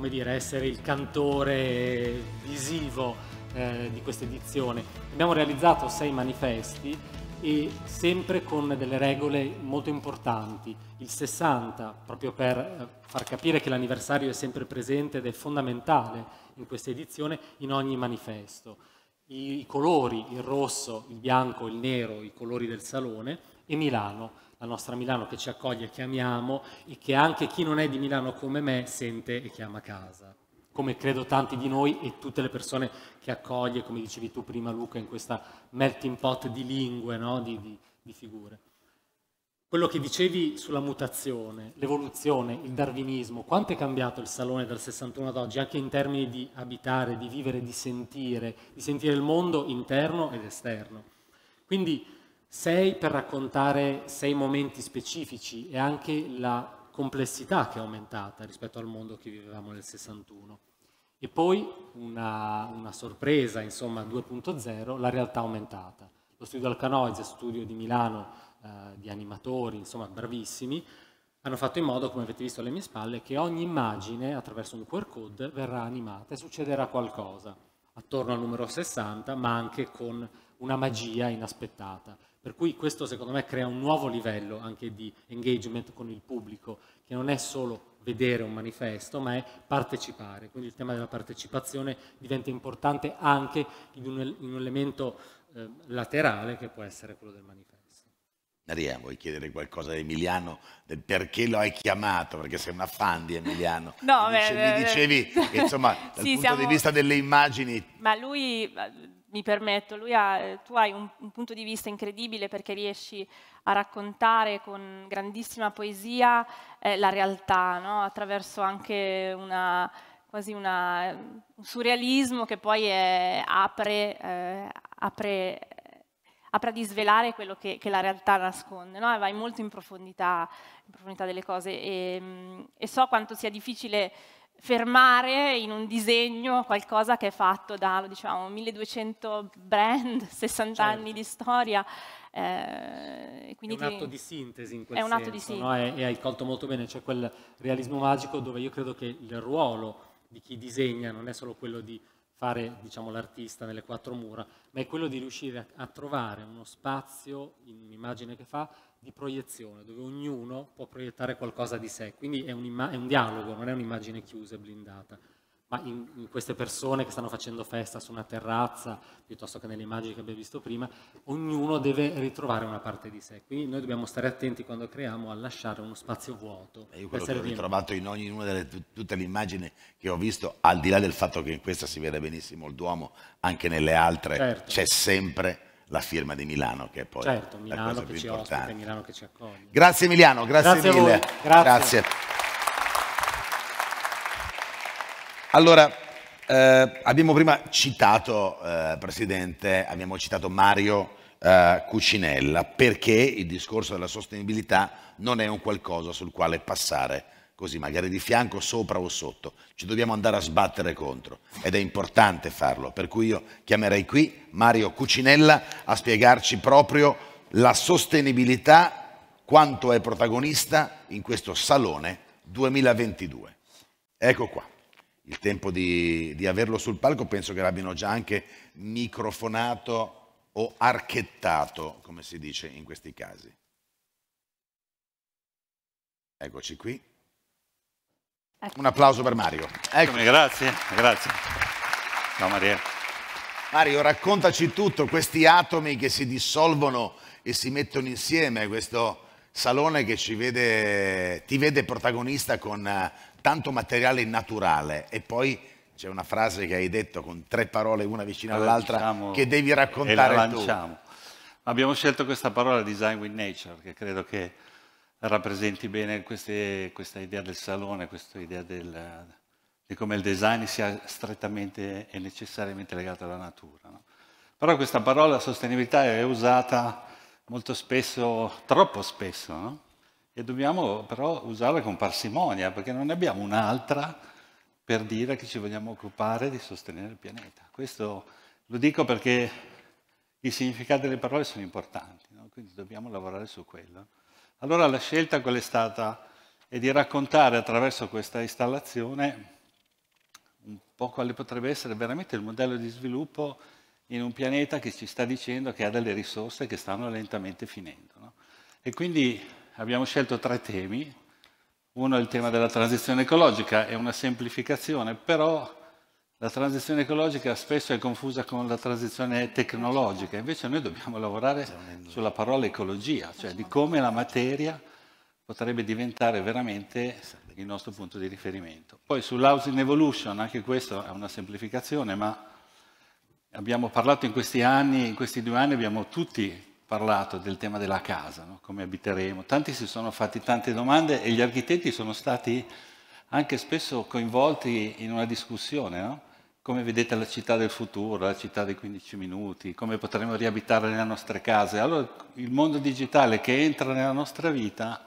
eh, dire, essere il cantore visivo eh, di questa edizione. Abbiamo realizzato sei manifesti e sempre con delle regole molto importanti. Il 60, proprio per eh, far capire che l'anniversario è sempre presente ed è fondamentale in questa edizione, in ogni manifesto. I, colori, il rosso, il bianco, il nero, i colori del salone e Milano, la nostra Milano che ci accoglie, che amiamo e che anche chi non è di Milano come me sente e chiama casa come credo tanti di noi e tutte le persone che accoglie, come dicevi tu prima Luca, in questa melting pot di lingue, no? di, di, di figure. Quello che dicevi sulla mutazione, l'evoluzione, il darwinismo, quanto è cambiato il salone dal 61 ad oggi, anche in termini di abitare, di vivere, di sentire, di sentire il mondo interno ed esterno. Quindi sei per raccontare sei momenti specifici e anche la complessità che è aumentata rispetto al mondo che vivevamo nel 61. E poi una, una sorpresa, insomma 2.0, la realtà aumentata. Lo studio Alcanoides, studio di Milano eh, di animatori, insomma bravissimi, hanno fatto in modo, come avete visto alle mie spalle, che ogni immagine attraverso un QR code verrà animata e succederà qualcosa attorno al numero 60, ma anche con una magia inaspettata. Per cui questo secondo me crea un nuovo livello anche di engagement con il pubblico, che non è solo vedere un manifesto, ma è partecipare. Quindi il tema della partecipazione diventa importante anche in un, in un elemento eh, laterale che può essere quello del manifesto. Maria, vuoi chiedere qualcosa a Emiliano del perché lo hai chiamato? Perché sei una fan di Emiliano. No, mi dicevi, beh, beh, dicevi beh. insomma, dal sì, punto siamo... di vista delle immagini. Ma lui mi permetto, ha, eh, tu hai un, un, punto di vista incredibile perché riesci a raccontare con grandissima poesia eh, la realtà, no? attraverso anche una, quasi una, un surrealismo che poi è, apre, eh, apre, apre, a disvelare quello che, che la realtà nasconde, no? vai molto in profondità, in profondità delle cose e, mm, e so quanto sia difficile fermare in un disegno qualcosa che è fatto da, diciamo, 1200 brand, 60 certo. anni di storia. Eh, è un ti... atto di sintesi in quel è un senso, atto di sintesi. No? E, e, hai colto molto bene, c'è quel realismo magico dove io credo che il ruolo di chi disegna non è solo quello di fare diciamo, l'artista nelle quattro mura, ma è quello di riuscire a, a trovare uno spazio in un'immagine che fa di proiezione, dove ognuno può proiettare qualcosa di sé, quindi è un, è un dialogo, non è un'immagine chiusa e blindata, ma in, in, queste persone che stanno facendo festa su una terrazza, piuttosto che nelle immagini che abbiamo visto prima, ognuno deve ritrovare una parte di sé, quindi noi dobbiamo stare attenti quando creiamo a lasciare uno spazio vuoto. E io quello che ho ritrovato in ognuna delle tutte le immagini che ho visto, al di là del fatto che in questa si vede benissimo il Duomo, anche nelle altre certo. c'è sempre la firma di Milano, che è poi certo, Milano la cosa più importante. Ospita, grazie Emiliano, grazie, grazie mille. Grazie. grazie. Allora, eh, abbiamo prima citato, eh, Presidente, abbiamo citato Mario eh, Cucinella, perché il discorso della sostenibilità non è un qualcosa sul quale passare così magari di fianco, sopra o sotto. Ci dobbiamo andare a sbattere contro ed è importante farlo, per cui io chiamerei qui Mario Cucinella a spiegarci proprio la sostenibilità, quanto è protagonista in questo Salone 2022. Ecco qua il tempo di, di, averlo sul palco, penso che l'abbiano già anche microfonato o archettato, come si dice in questi casi. Eccoci qui. Ecco. Un applauso per Mario. Eccomi, grazie, grazie. Ciao Maria. Mario, raccontaci tutto, questi atomi che si dissolvono e si mettono insieme, questo salone che vede, ti vede protagonista con eh, tanto materiale naturale e poi c'è una frase che hai detto con tre parole una vicina all'altra diciamo, che devi raccontare e la lanciamo. Tu. Abbiamo scelto questa parola design with nature che credo che rappresenti bene queste, questa idea del salone, questa idea del, di come il design sia strettamente e necessariamente legato alla natura. No? Però questa parola sostenibilità è usata molto spesso, troppo spesso, no? e dobbiamo però usarla con parsimonia, perché non ne abbiamo un'altra per dire che ci vogliamo occupare di sostenere il pianeta. Questo lo dico perché i significati delle parole sono importanti, no? quindi dobbiamo lavorare su quello. Allora la scelta qual è stata? È di raccontare attraverso questa installazione un po' quale potrebbe essere veramente il modello di sviluppo in un pianeta che ci sta dicendo che ha delle risorse che stanno lentamente finendo. No? E quindi abbiamo scelto tre temi. Uno è il tema della transizione ecologica, è una semplificazione, però la transizione ecologica spesso è confusa con la transizione tecnologica, invece noi dobbiamo lavorare sulla parola ecologia, cioè di come la materia potrebbe diventare veramente il nostro punto di riferimento. Poi sull'housing evolution, anche questo è una semplificazione, ma abbiamo parlato in questi anni, in questi due anni abbiamo tutti parlato del tema della casa, no? come abiteremo. Tanti si sono fatti tante domande e gli architetti sono stati anche spesso coinvolti in una discussione, no? come vedete la città del futuro, la città dei 15 minuti, come potremo riabitare le nostre case. Allora il mondo digitale che entra nella nostra vita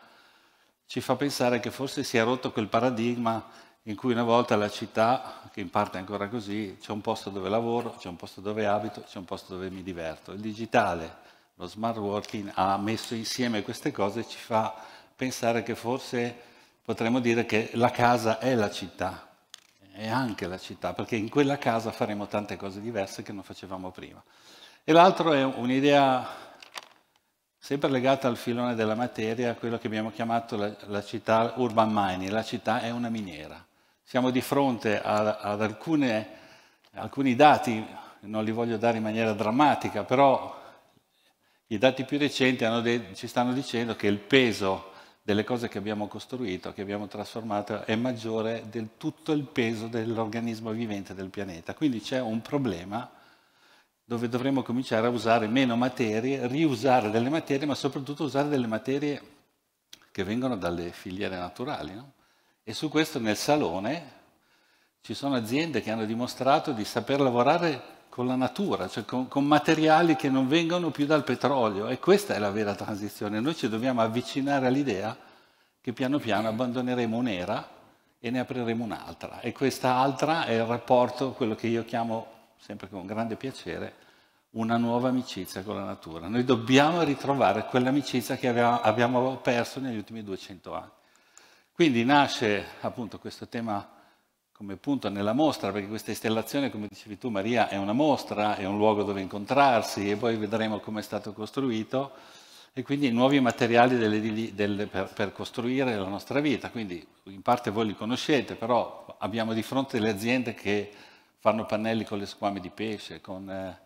ci fa pensare che forse si è rotto quel paradigma in cui una volta la città, che in parte è ancora così, c'è un posto dove lavoro, c'è un posto dove abito, c'è un posto dove mi diverto. Il digitale, lo smart working ha messo insieme queste cose e ci fa pensare che forse potremmo dire che la casa è la città, e anche la città, perché in quella casa faremo tante cose diverse che non facevamo prima. E l'altro è un'idea sempre legata al filone della materia, quello che abbiamo chiamato la, la città urban mining, la città è una miniera. Siamo di fronte a, ad alcune, alcuni dati, non li voglio dare in maniera drammatica, però i dati più recenti de, ci stanno dicendo che il peso delle cose che abbiamo costruito, che abbiamo trasformato, è maggiore del tutto il peso dell'organismo vivente del pianeta. Quindi c'è un problema dove dovremmo cominciare a usare meno materie, riusare delle materie, ma soprattutto usare delle materie che vengono dalle filiere naturali. No? E su questo nel salone ci sono aziende che hanno dimostrato di saper lavorare con la natura, cioè con, con, materiali che non vengono più dal petrolio e questa è la vera transizione. Noi ci dobbiamo avvicinare all'idea che piano piano abbandoneremo un'era e ne apriremo un'altra e questa altra è il rapporto, quello che io chiamo sempre con grande piacere, una nuova amicizia con la natura. Noi dobbiamo ritrovare quell'amicizia che abbiamo perso negli ultimi 200 anni. Quindi nasce appunto questo tema come punto nella mostra, perché questa installazione, come dicevi tu Maria, è una mostra, è un luogo dove incontrarsi e poi vedremo come è stato costruito e quindi nuovi materiali delle, delle, per, per, costruire la nostra vita. Quindi in parte voi li conoscete, però abbiamo di fronte le aziende che fanno pannelli con le squame di pesce, con, eh,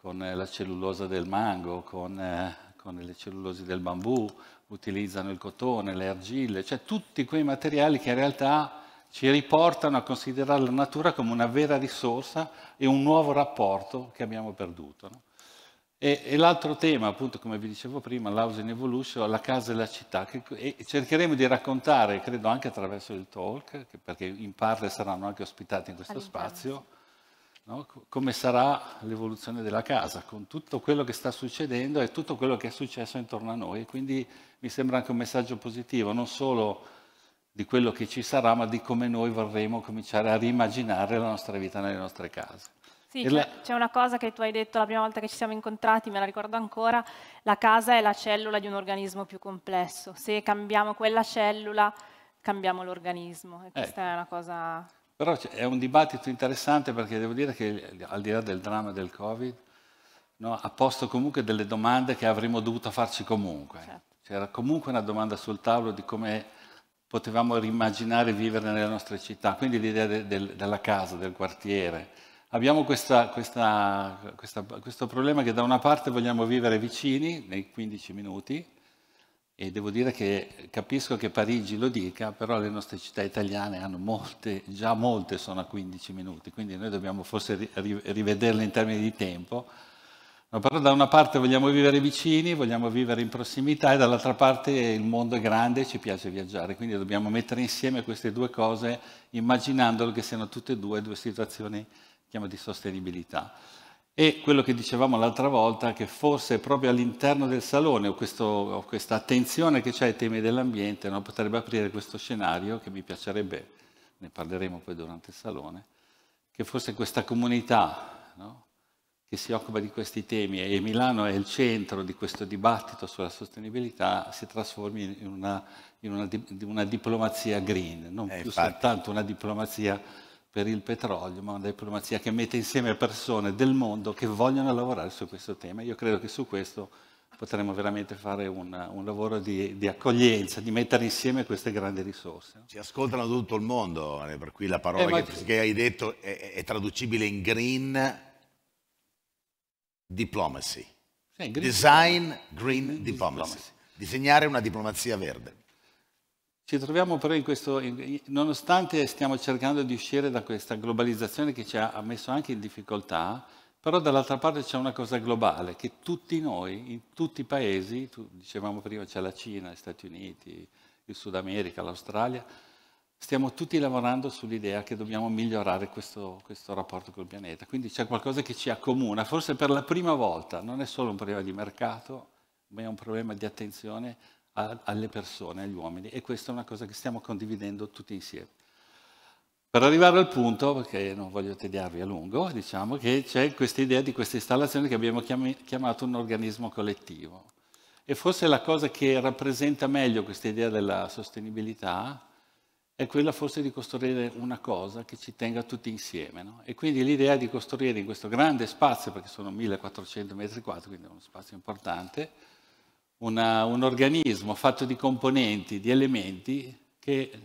con eh, la cellulosa del mango, con, eh, con le cellulosi del bambù, utilizzano il cotone, le argille, cioè tutti quei materiali che in realtà ci riportano a considerare la natura come una vera risorsa e un nuovo rapporto che abbiamo perduto. No? E, e l'altro tema, appunto, come vi dicevo prima, l'house in evolution, la casa e la città, che, e cercheremo di raccontare, credo anche attraverso il talk, perché in parte saranno anche ospitati in questo spazio, no? come sarà l'evoluzione della casa, con tutto quello che sta succedendo e tutto quello che è successo intorno a noi. Quindi mi sembra anche un messaggio positivo, non solo di quello che ci sarà, ma di come noi vorremmo cominciare a rimaginare la nostra vita nelle nostre case. Sì, c'è una cosa che tu hai detto la prima volta che ci siamo incontrati, me la ricordo ancora, la casa è la cellula di un organismo più complesso. Se cambiamo quella cellula, cambiamo l'organismo. E questa eh. è ecco. una cosa... Però è un dibattito interessante perché devo dire che al di là del dramma del Covid, no, ha posto comunque delle domande che avremmo dovuto farci comunque. Certo. C'era comunque una domanda sul tavolo di come È potevamo rimaginare vivere nelle nostre città, quindi l'idea del, del, della casa, del quartiere. Abbiamo questa, questa, questa, questo problema che da una parte vogliamo vivere vicini, nei 15 minuti, e devo dire che capisco che Parigi lo dica, però le nostre città italiane hanno molte, già molte sono a 15 minuti, quindi noi dobbiamo forse rivederle in termini di tempo, ma però da una parte vogliamo vivere vicini, vogliamo vivere in prossimità e dall'altra parte il mondo è grande e ci piace viaggiare, quindi dobbiamo mettere insieme queste due cose immaginando che siano tutte e due, due situazioni chiama, di sostenibilità. E quello che dicevamo l'altra volta, che forse proprio all'interno del salone o, questo, o questa attenzione che c'è ai temi dell'ambiente no, potrebbe aprire questo scenario che mi piacerebbe, ne parleremo poi durante il salone, che forse questa comunità no, che si occupa di questi temi e Milano è il centro di questo dibattito sulla sostenibilità, si trasformi in una, in una, una diplomazia green, non eh, più infatti. soltanto una diplomazia per il petrolio, ma una diplomazia che mette insieme persone del mondo che vogliono lavorare su questo tema. Io credo che su questo potremmo veramente fare un, un lavoro di, di, accoglienza, di mettere insieme queste grandi risorse. Ci ascoltano tutto il mondo, eh, per cui la parola eh, che, che, hai detto è, è traducibile in green diplomacy. Sì, green Design green, green diplomacy. diplomacy. Disegnare una diplomazia verde. Ci troviamo però in questo, in, nonostante stiamo cercando di uscire da questa globalizzazione che ci ha messo anche in difficoltà, però dall'altra parte c'è una cosa globale, che tutti noi, in tutti i paesi, tu, dicevamo prima c'è la Cina, gli Stati Uniti, il Sud America, l'Australia, stiamo tutti lavorando sull'idea che dobbiamo migliorare questo, questo, rapporto col pianeta, quindi c'è qualcosa che ci accomuna, forse per la prima volta, non è solo un problema di mercato, ma è un problema di attenzione a, alle persone, agli uomini, e questa è una cosa che stiamo condividendo tutti insieme. Per arrivare al punto, perché non voglio tediarvi a lungo, diciamo che c'è questa idea di questa installazione che abbiamo chiamato un organismo collettivo. E forse la cosa che rappresenta meglio questa idea della sostenibilità è quella forse di costruire una cosa che ci tenga tutti insieme. No? E quindi l'idea di costruire in questo grande spazio, perché sono 1400 metri quadri, quindi è uno spazio importante, una, un organismo fatto di componenti, di elementi che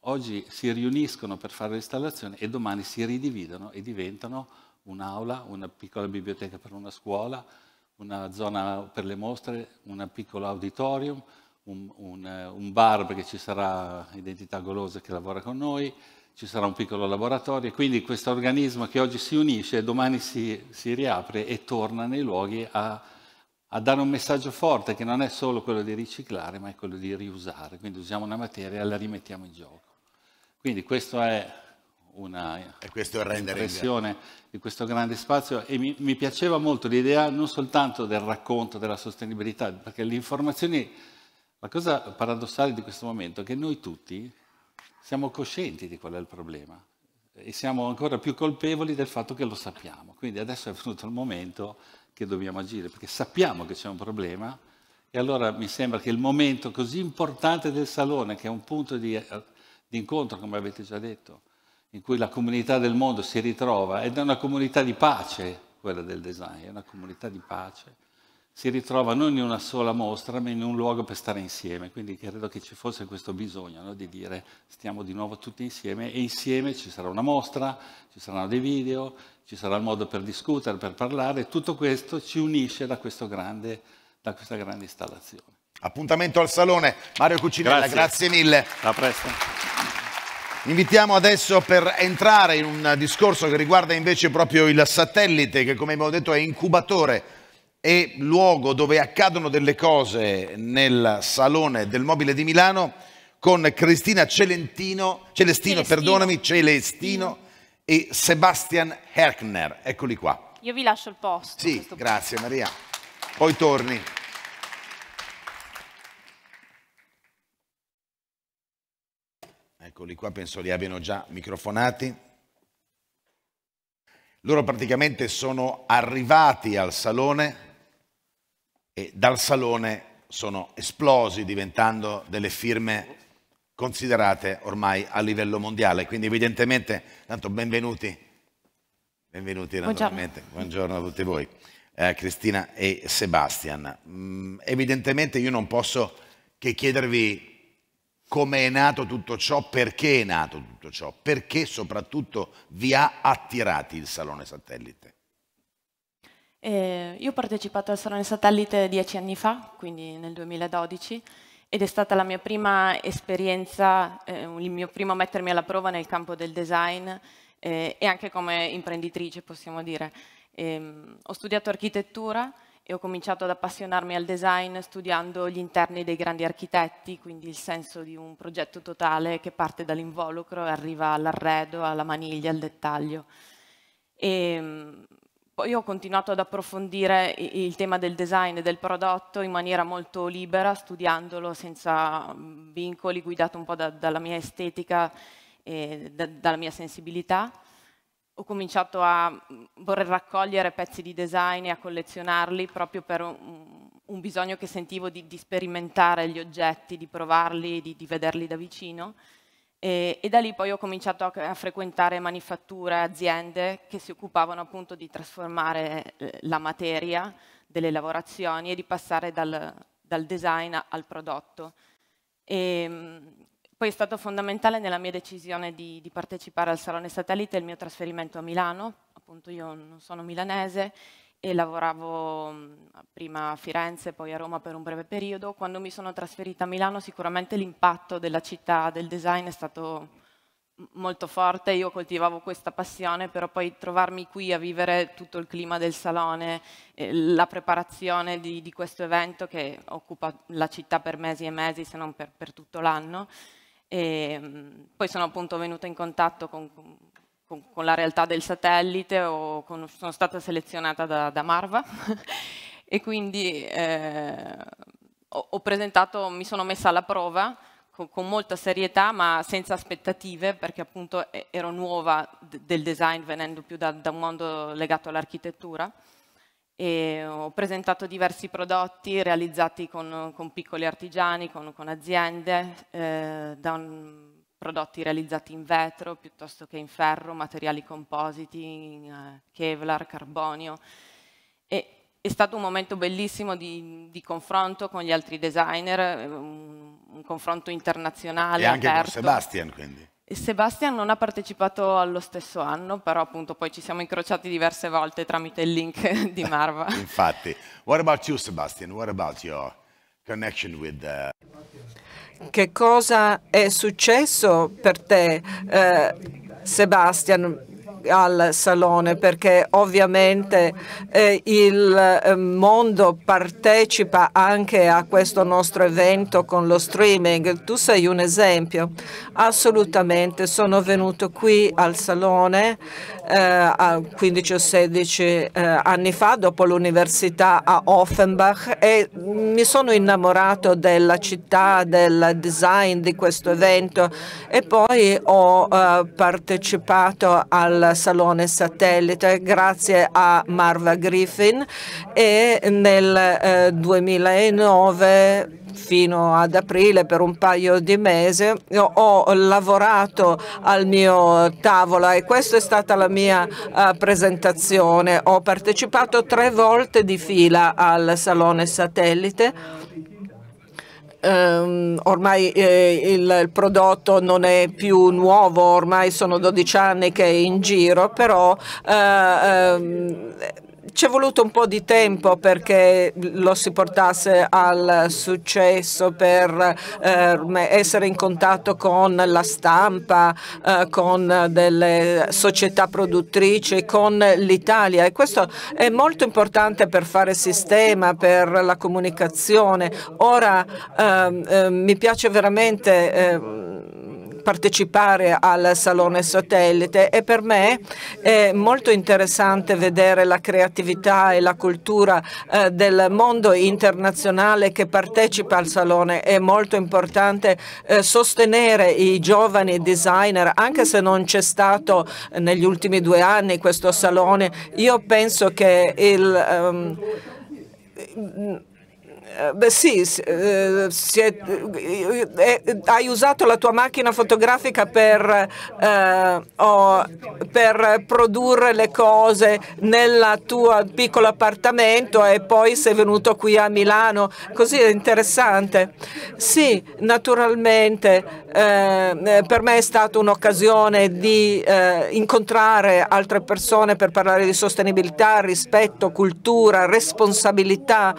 oggi si riuniscono per fare l'installazione e domani si ridividono e diventano un'aula, una piccola biblioteca per una scuola, una zona per le mostre, un piccolo auditorium, un, un, eh, un bar perché ci sarà Identità Golosa che lavora con noi, ci sarà un piccolo laboratorio, quindi questo organismo che oggi si unisce, domani si, si riapre e torna nei luoghi a, a, dare un messaggio forte che non è solo quello di riciclare, ma è quello di riusare. Quindi usiamo una materia e la rimettiamo in gioco. Quindi questo è una impressione di questo grande spazio e mi, mi piaceva molto l'idea non soltanto del racconto della sostenibilità, perché le informazioni la cosa paradossale di questo momento è che noi tutti siamo coscienti di qual è il problema e siamo ancora più colpevoli del fatto che lo sappiamo. Quindi adesso è venuto il momento che dobbiamo agire, perché sappiamo che c'è un problema e allora mi sembra che il momento così importante del salone, che è un punto di, eh, di incontro, come avete già detto, in cui la comunità del mondo si ritrova, ed è una comunità di pace, quella del design, è una comunità di pace si ritrova non in una sola mostra, ma in un luogo per stare insieme. Quindi credo che ci fosse questo bisogno no? di dire stiamo di nuovo tutti insieme e insieme ci sarà una mostra, ci saranno dei video, ci sarà il modo per discutere, per parlare. Tutto questo ci unisce da, grande, da questa grande installazione. Appuntamento al Salone. Mario Cucinella, grazie, grazie mille. A presto. Invitiamo adesso per entrare in un discorso che riguarda invece proprio il satellite che come abbiamo detto è incubatore e luogo dove accadono delle cose nel Salone del Mobile di Milano con Cristina Celentino, Celestino, Celestino. perdonami, Celestino mm. e Sebastian Herkner. Eccoli qua. Io vi lascio il posto. Sì, grazie punto. Maria. Poi torni. Eccoli qua, penso li abbiano già microfonati. Loro praticamente sono arrivati al salone e dal salone sono esplosi diventando delle firme considerate ormai a livello mondiale. Quindi evidentemente, tanto benvenuti, benvenuti naturalmente, buongiorno, buongiorno a tutti voi, eh, Cristina e Sebastian. Mm, evidentemente io non posso che chiedervi come è nato tutto ciò, perché è nato tutto ciò, perché soprattutto vi ha attirati il Salone Satellite. Eh, io ho partecipato al Salone Satellite dieci anni fa, quindi nel 2012, ed è stata la mia prima esperienza, eh, il mio primo mettermi alla prova nel campo del design eh, e anche come imprenditrice, possiamo dire. Ehm, ho studiato architettura e ho cominciato ad appassionarmi al design studiando gli interni dei grandi architetti, quindi il senso di un progetto totale che parte dall'involucro e arriva all'arredo, alla maniglia, al dettaglio. E, ehm, poi ho continuato ad approfondire il tema del design e del prodotto in maniera molto libera, studiandolo senza mm, vincoli, guidato un po' da, dalla mia estetica e da, dalla mia sensibilità. Ho cominciato a mm, voler raccogliere pezzi di design e a collezionarli proprio per un, mm, un bisogno che sentivo di, di, sperimentare gli oggetti, di provarli, di, di vederli da vicino. E, e, da lì poi ho cominciato a, a, frequentare manifatture, aziende che si occupavano appunto di trasformare eh, la materia delle lavorazioni e di passare dal, dal design al prodotto. E, ehm, poi è stato fondamentale nella mia decisione di, di partecipare al Salone Satellite il mio trasferimento a Milano, appunto io non sono milanese, e lavoravo mm, prima a Firenze, poi a Roma per un breve periodo. Quando mi sono trasferita a Milano sicuramente l'impatto della città, del design è stato molto forte, io coltivavo questa passione, però poi trovarmi qui a vivere tutto il clima del salone, la preparazione di, di, questo evento che occupa la città per mesi e mesi, se non per, per tutto l'anno. Mm, poi sono appunto venuta in contatto con con, con, la realtà del satellite o con, sono stata selezionata da, da Marva e quindi eh, ho, ho presentato, mi sono messa alla prova con, con, molta serietà ma senza aspettative perché appunto ero nuova del design venendo più da, da un mondo legato all'architettura e ho presentato diversi prodotti realizzati con, con piccoli artigiani, con, con aziende, eh, da un, prodotti realizzati in vetro piuttosto che in ferro, materiali compositi, eh, Kevlar, carbonio. E è stato un momento bellissimo di, di confronto con gli altri designer, un, un confronto internazionale. E anche aperto. con Sebastian quindi. Sebastian non ha partecipato allo stesso anno, però appunto poi ci siamo incrociati diverse volte tramite il link di Marva. Infatti. What about you Sebastian? What about your connection with... The... Uh, che cosa è successo per te, eh, Sebastian, al salone? Perché ovviamente eh, il eh, mondo partecipa anche a questo nostro evento con lo streaming. Tu sei un esempio. Assolutamente. Sono venuto qui al salone eh, 15 o 16 eh, anni fa dopo l'università a Offenbach e mi sono innamorato della città, del design di questo evento e poi ho eh, partecipato al Salone Satellite grazie a Marva Griffin e nel 2009 eh, fino ad aprile per un paio di mesi ho lavorato al mio tavolo e questa è stata la mia eh, presentazione. Ho partecipato tre volte di fila al Salone Satellite ehm, ormai eh, il, prodotto non è più nuovo, ormai sono 12 anni che è in giro, però eh, ehm, c'è voluto un po' di tempo perché lo si portasse al successo per eh, essere in contatto con la stampa, eh, con delle società produttrici, con l'Italia e questo è molto importante per fare sistema, per la comunicazione. Ora eh, mi piace veramente ehm, partecipare al Salone Satellite e per me è molto interessante vedere la creatività e la cultura eh, del mondo internazionale che partecipa al Salone. È molto importante eh, sostenere i giovani designer, anche se non c'è stato eh, negli ultimi due anni questo Salone. Io penso che il... Um, eh, beh, sì, eh, è, eh, eh, hai usato la tua macchina fotografica per, eh, oh, per, produrre le cose nel tuo piccolo appartamento e poi sei venuto qui a Milano, così è interessante. Sì, naturalmente per me è stata un'occasione di incontrare altre persone per parlare di sostenibilità, rispetto, cultura, responsabilità.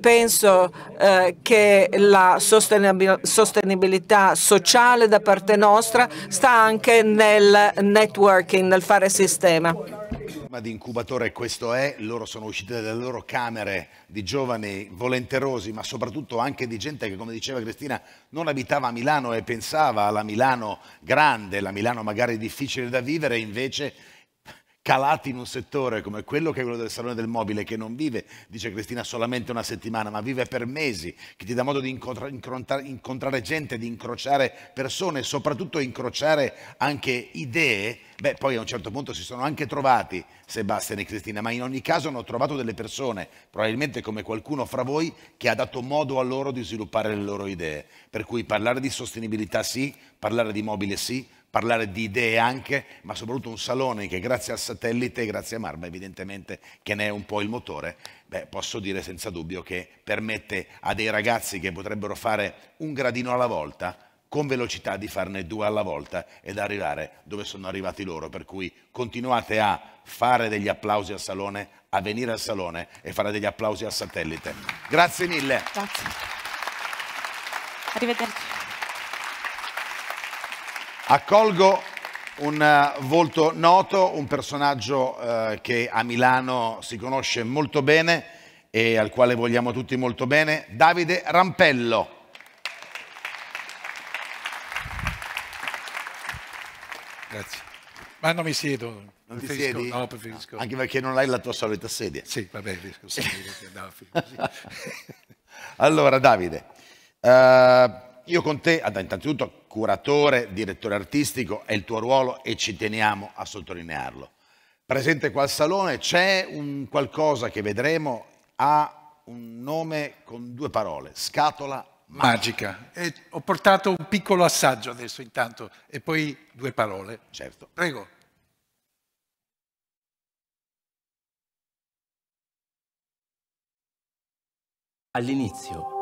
penso penso eh, che la sostenibilità sociale da parte nostra sta anche nel networking, nel fare sistema. Di incubatore questo è, loro sono uscite dalle loro camere di giovani volenterosi, ma soprattutto anche di gente che, come diceva Cristina, non abitava a Milano e pensava alla Milano grande, la Milano magari difficile da vivere, invece calati in un settore come quello che è quello del Salone del Mobile, che non vive, dice Cristina, solamente una settimana, ma vive per mesi, che ti dà modo di incontra incontrare gente, di incrociare persone, soprattutto incrociare anche idee, beh, poi a un certo punto si sono anche trovati Sebastian e Cristina, ma in ogni caso hanno trovato delle persone, probabilmente come qualcuno fra voi, che ha dato modo a loro di sviluppare le loro idee. Per cui parlare di sostenibilità sì, parlare di mobile sì, parlare di idee anche, ma soprattutto un salone che grazie al satellite e grazie a Marma evidentemente che ne è un po' il motore, beh, posso dire senza dubbio che permette a dei ragazzi che potrebbero fare un gradino alla volta con velocità di farne due alla volta ed arrivare dove sono arrivati loro, per cui continuate a fare degli applausi al salone, a venire al salone e fare degli applausi al satellite. Grazie mille. Grazie. Arrivederci. Accolgo un eh, volto noto, un personaggio eh, che a Milano si conosce molto bene e al quale vogliamo tutti molto bene, Davide Rampello. Grazie. Ma non mi siedo. Non preferisco, ti siedi? No, preferisco. Anche perché non hai la tua solita sedia. Sì, va bene, no, allora, Davide, eh, io con te, intanto curatore, direttore artistico, è il tuo ruolo e ci teniamo a sottolinearlo. Presente qua al salone c'è un qualcosa che vedremo, ha un nome con due parole, scatola magica. magica. ho portato un piccolo assaggio adesso intanto e poi due parole. Certo. Prego. All'inizio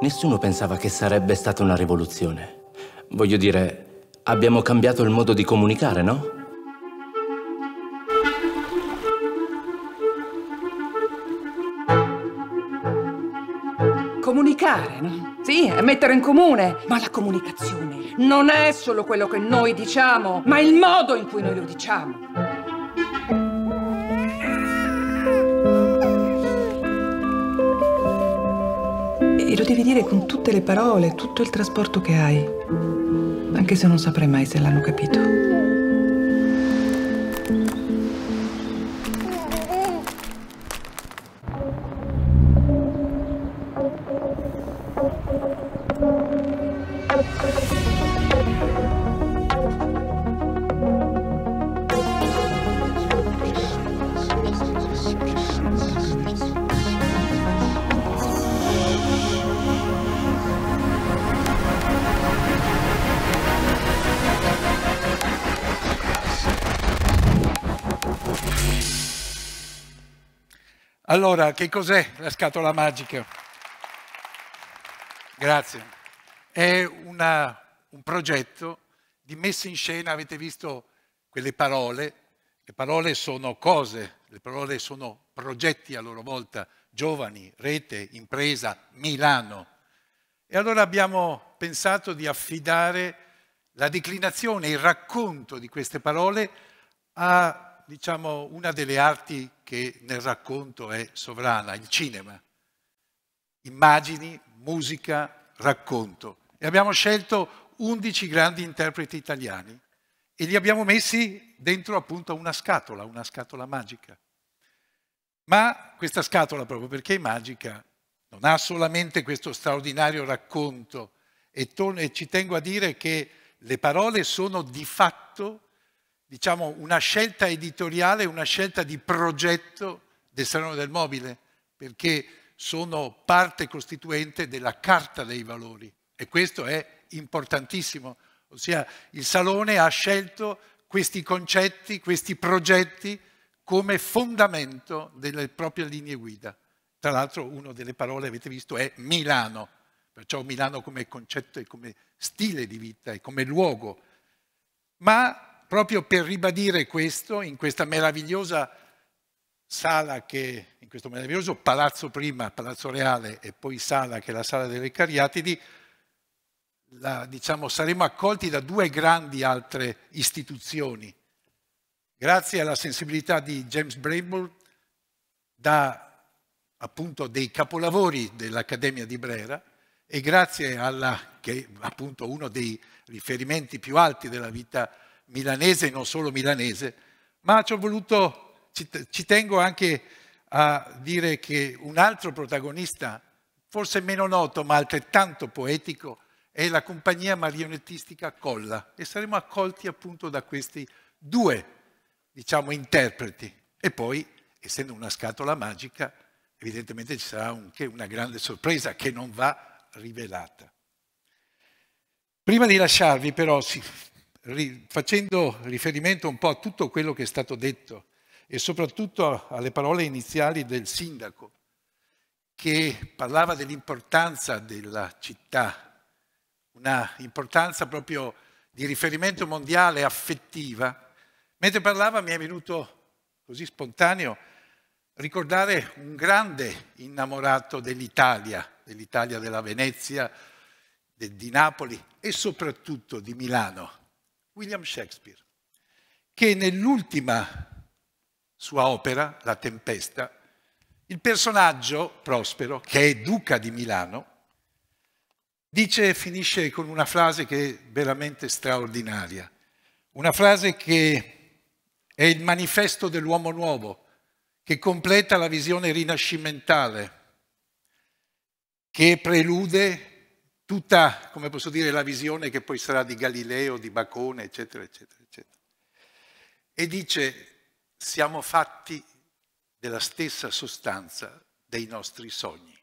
Nessuno pensava che sarebbe stata una rivoluzione. Voglio dire, abbiamo cambiato il modo di comunicare, no? Comunicare, no? Sì, è mettere in comune. Ma la comunicazione non è solo quello che noi diciamo, ma il modo in cui noi lo diciamo. lo devi dire con tutte le parole, tutto il trasporto che hai, anche se non saprei mai se l'hanno capito. Allora, che cos'è la scatola magica? Grazie. È una, un progetto di messa in scena, avete visto quelle parole, le parole sono cose, le parole sono progetti a loro volta, giovani, rete, impresa, Milano. E allora abbiamo pensato di affidare la declinazione, il racconto di queste parole a diciamo, una delle arti che nel racconto è sovrana, il cinema. Immagini, musica, racconto. E abbiamo scelto 11 grandi interpreti italiani e li abbiamo messi dentro appunto una scatola, una scatola magica. Ma questa scatola, proprio perché è magica, non ha solamente questo straordinario racconto e, e ci tengo a dire che le parole sono di fatto diciamo, una scelta editoriale, una scelta di progetto del Salone del Mobile, perché sono parte costituente della Carta dei Valori e questo è importantissimo, ossia il Salone ha scelto questi concetti, questi progetti come fondamento delle proprie linee guida. Tra l'altro una delle parole, avete visto, è Milano, perciò Milano come concetto e come stile di vita e come luogo. Ma proprio per ribadire questo, in questa meravigliosa sala che, in questo meraviglioso palazzo prima, palazzo reale e poi sala che è la sala delle Cariatidi, la, diciamo, saremo accolti da due grandi altre istituzioni. Grazie alla sensibilità di James Bramble, da appunto dei capolavori dell'Accademia di Brera e grazie alla, che è appunto uno dei riferimenti più alti della vita milanese e non solo milanese, ma ci ho voluto, ci, ci tengo anche a dire che un altro protagonista, forse meno noto ma altrettanto poetico, è la compagnia marionettistica Colla e saremo accolti appunto da questi due, diciamo, interpreti. E poi, essendo una scatola magica, evidentemente ci sarà anche una grande sorpresa che non va rivelata. Prima di lasciarvi però, sì, facendo riferimento un po' a tutto quello che è stato detto e soprattutto alle parole iniziali del sindaco che parlava dell'importanza della città, una importanza proprio di riferimento mondiale, affettiva, mentre parlava mi è venuto così spontaneo ricordare un grande innamorato dell'Italia, dell'Italia della Venezia, di Napoli e soprattutto di Milano, William Shakespeare, che nell'ultima sua opera, La tempesta, il personaggio Prospero, che è duca di Milano, dice e finisce con una frase che è veramente straordinaria, una frase che è il manifesto dell'uomo nuovo, che completa la visione rinascimentale, che prelude tutta, come posso dire, la visione che poi sarà di Galileo, di Bacone, eccetera, eccetera, eccetera. E dice, siamo fatti della stessa sostanza dei nostri sogni.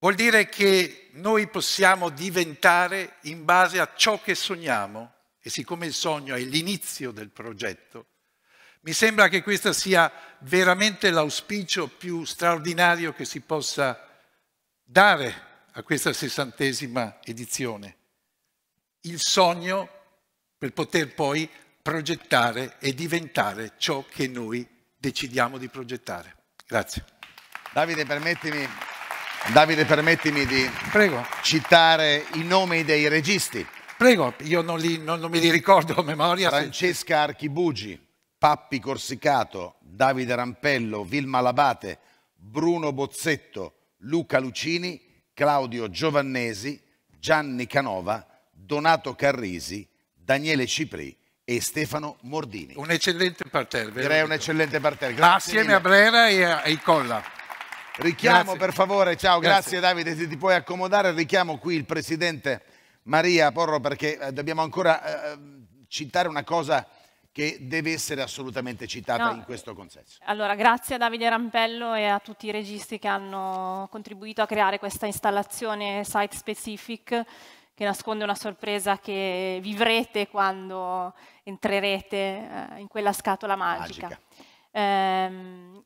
Vuol dire che noi possiamo diventare in base a ciò che sogniamo, e siccome il sogno è l'inizio del progetto, mi sembra che questo sia veramente l'auspicio più straordinario che si possa dare a questa sessantesima edizione. Il sogno per poter poi progettare e diventare ciò che noi decidiamo di progettare. Grazie. Davide, permettimi, Davide, permettimi di Prego. citare i nomi dei registi. Prego, io non, li, non, non me li ricordo a memoria. Francesca Archibugi, Pappi Corsicato, Davide Rampello, Vilma Labate, Bruno Bozzetto, Luca Lucini Claudio Giovannesi, Gianni Canova, Donato Carrisi, Daniele Cipri e Stefano Mordini. Un eccellente parterre. Direi un eccellente parterre. Grazie Assieme mille. a Brera e a Colla. Richiamo grazie. per favore, ciao, grazie. grazie Davide, se ti puoi accomodare, richiamo qui il presidente Maria Porro perché eh, dobbiamo ancora eh, ehm, citare una cosa che deve essere assolutamente citata no, in questo consenso. Allora, grazie a Davide Rampello e a tutti i registi che hanno contribuito a creare questa installazione site specific che nasconde una sorpresa che vivrete quando entrerete eh, in quella scatola magica. magica. Eh,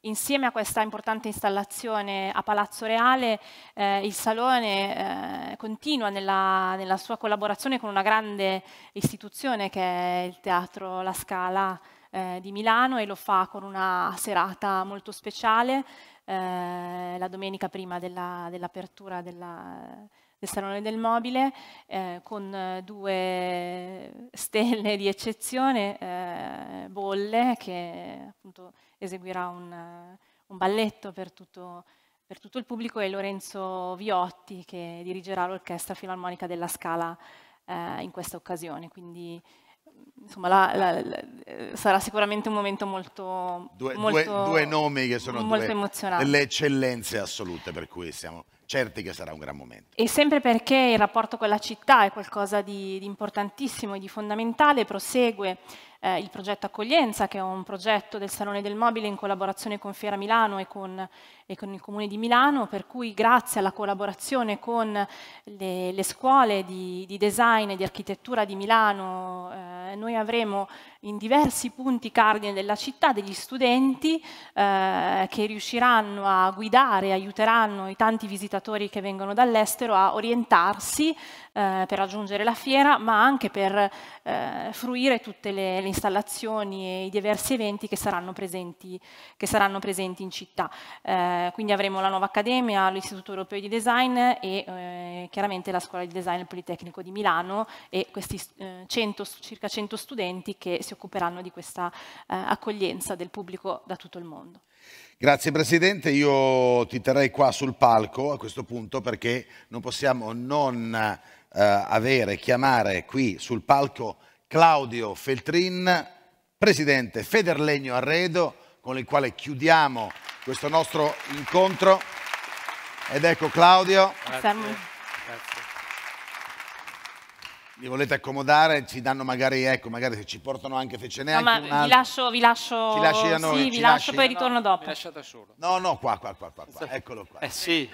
insieme a questa importante installazione a Palazzo Reale, eh, il Salone eh, continua nella, nella, sua collaborazione con una grande istituzione che è il Teatro La Scala eh, di Milano e lo fa con una serata molto speciale eh, la domenica prima dell'apertura della, dell del Salone del Mobile, eh, con eh, due stelle di eccezione, eh, Bolle, che appunto eseguirà un, eh, un balletto per tutto, per tutto, il pubblico, e Lorenzo Viotti, che dirigerà l'Orchestra Filarmonica della Scala eh, in questa occasione. Quindi, insomma, la, la, la, eh, sarà sicuramente un momento molto, due, molto due, due nomi che sono molto due, delle eccellenze assolute per cui siamo certi che sarà un gran momento. E sempre perché il rapporto con la città è qualcosa di, di importantissimo e di fondamentale, prosegue eh, il progetto Accoglienza, che è un progetto del Salone del Mobile in collaborazione con Fiera Milano e con, e con il Comune di Milano, per cui grazie alla collaborazione con le, le scuole di, di, design e di architettura di Milano eh, noi avremo in diversi punti cardine della città degli studenti eh, che riusciranno a guidare, aiuteranno i tanti visitatori che vengono dall'estero a orientarsi eh, per raggiungere la fiera, ma anche per eh, fruire tutte le, le, installazioni e i diversi eventi che saranno presenti, che saranno presenti in città. Eh, quindi avremo la nuova accademia, l'Istituto Europeo di Design e eh, chiaramente la Scuola di Design Politecnico di Milano e questi eh, circa 100 studenti che si si occuperanno di questa eh, accoglienza del pubblico da tutto il mondo. Grazie Presidente, io ti terrei qua sul palco a questo punto perché non possiamo non eh, avere, chiamare qui sul palco Claudio Feltrin, Presidente Federlegno Arredo, con il quale chiudiamo questo nostro incontro. Ed ecco Claudio. Grazie. Grazie vi volete accomodare, ci danno magari, ecco, magari se ci portano anche se ce n'è no, anche ma un altro. Vi lascio, vi lascio. Ci lasci da noi? Sì, vi lascio, lasci? poi ritorno dopo. No, lasciate solo. No, no, qua, qua, qua, qua, qua. eccolo qua. Eh sì,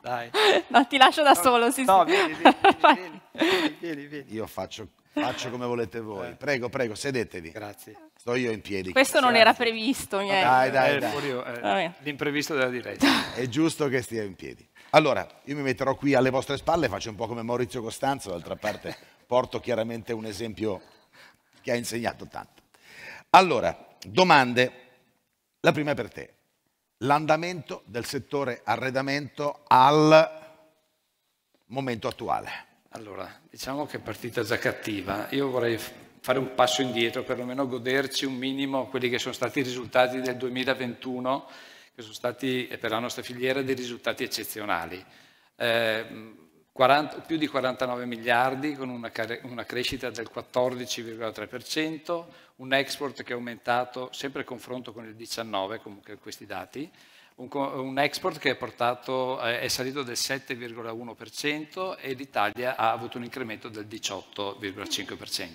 dai. No, ti lascio da no, solo, sì, No, sì. Vieni, vieni, vieni, vieni, vieni, Io faccio, faccio come volete voi. Eh. Prego, prego, sedetevi. Grazie. Sto io in piedi. Questo non era previsto, niente. Dai, dai, eh, dai. Eh, l'imprevisto della diretta. È giusto che stia in piedi. Allora, io mi metterò qui alle vostre spalle, faccio un po' come Maurizio Costanzo, d'altra parte Porto chiaramente un esempio che ha insegnato tanto. Allora, domande. La prima è per te. L'andamento del settore arredamento al momento attuale. Allora, diciamo che è partita già cattiva. Io vorrei fare un passo indietro, perlomeno goderci un minimo quelli che sono stati i risultati del 2021, che sono stati per la nostra filiera dei risultati eccezionali. Eh, 40, più di 49 miliardi con una, una crescita del 14,3%, un export che è aumentato sempre a confronto con il 19 comunque questi dati, un, un export che è, portato, eh, è salito del 7,1% e l'Italia ha avuto un incremento del 18,5%.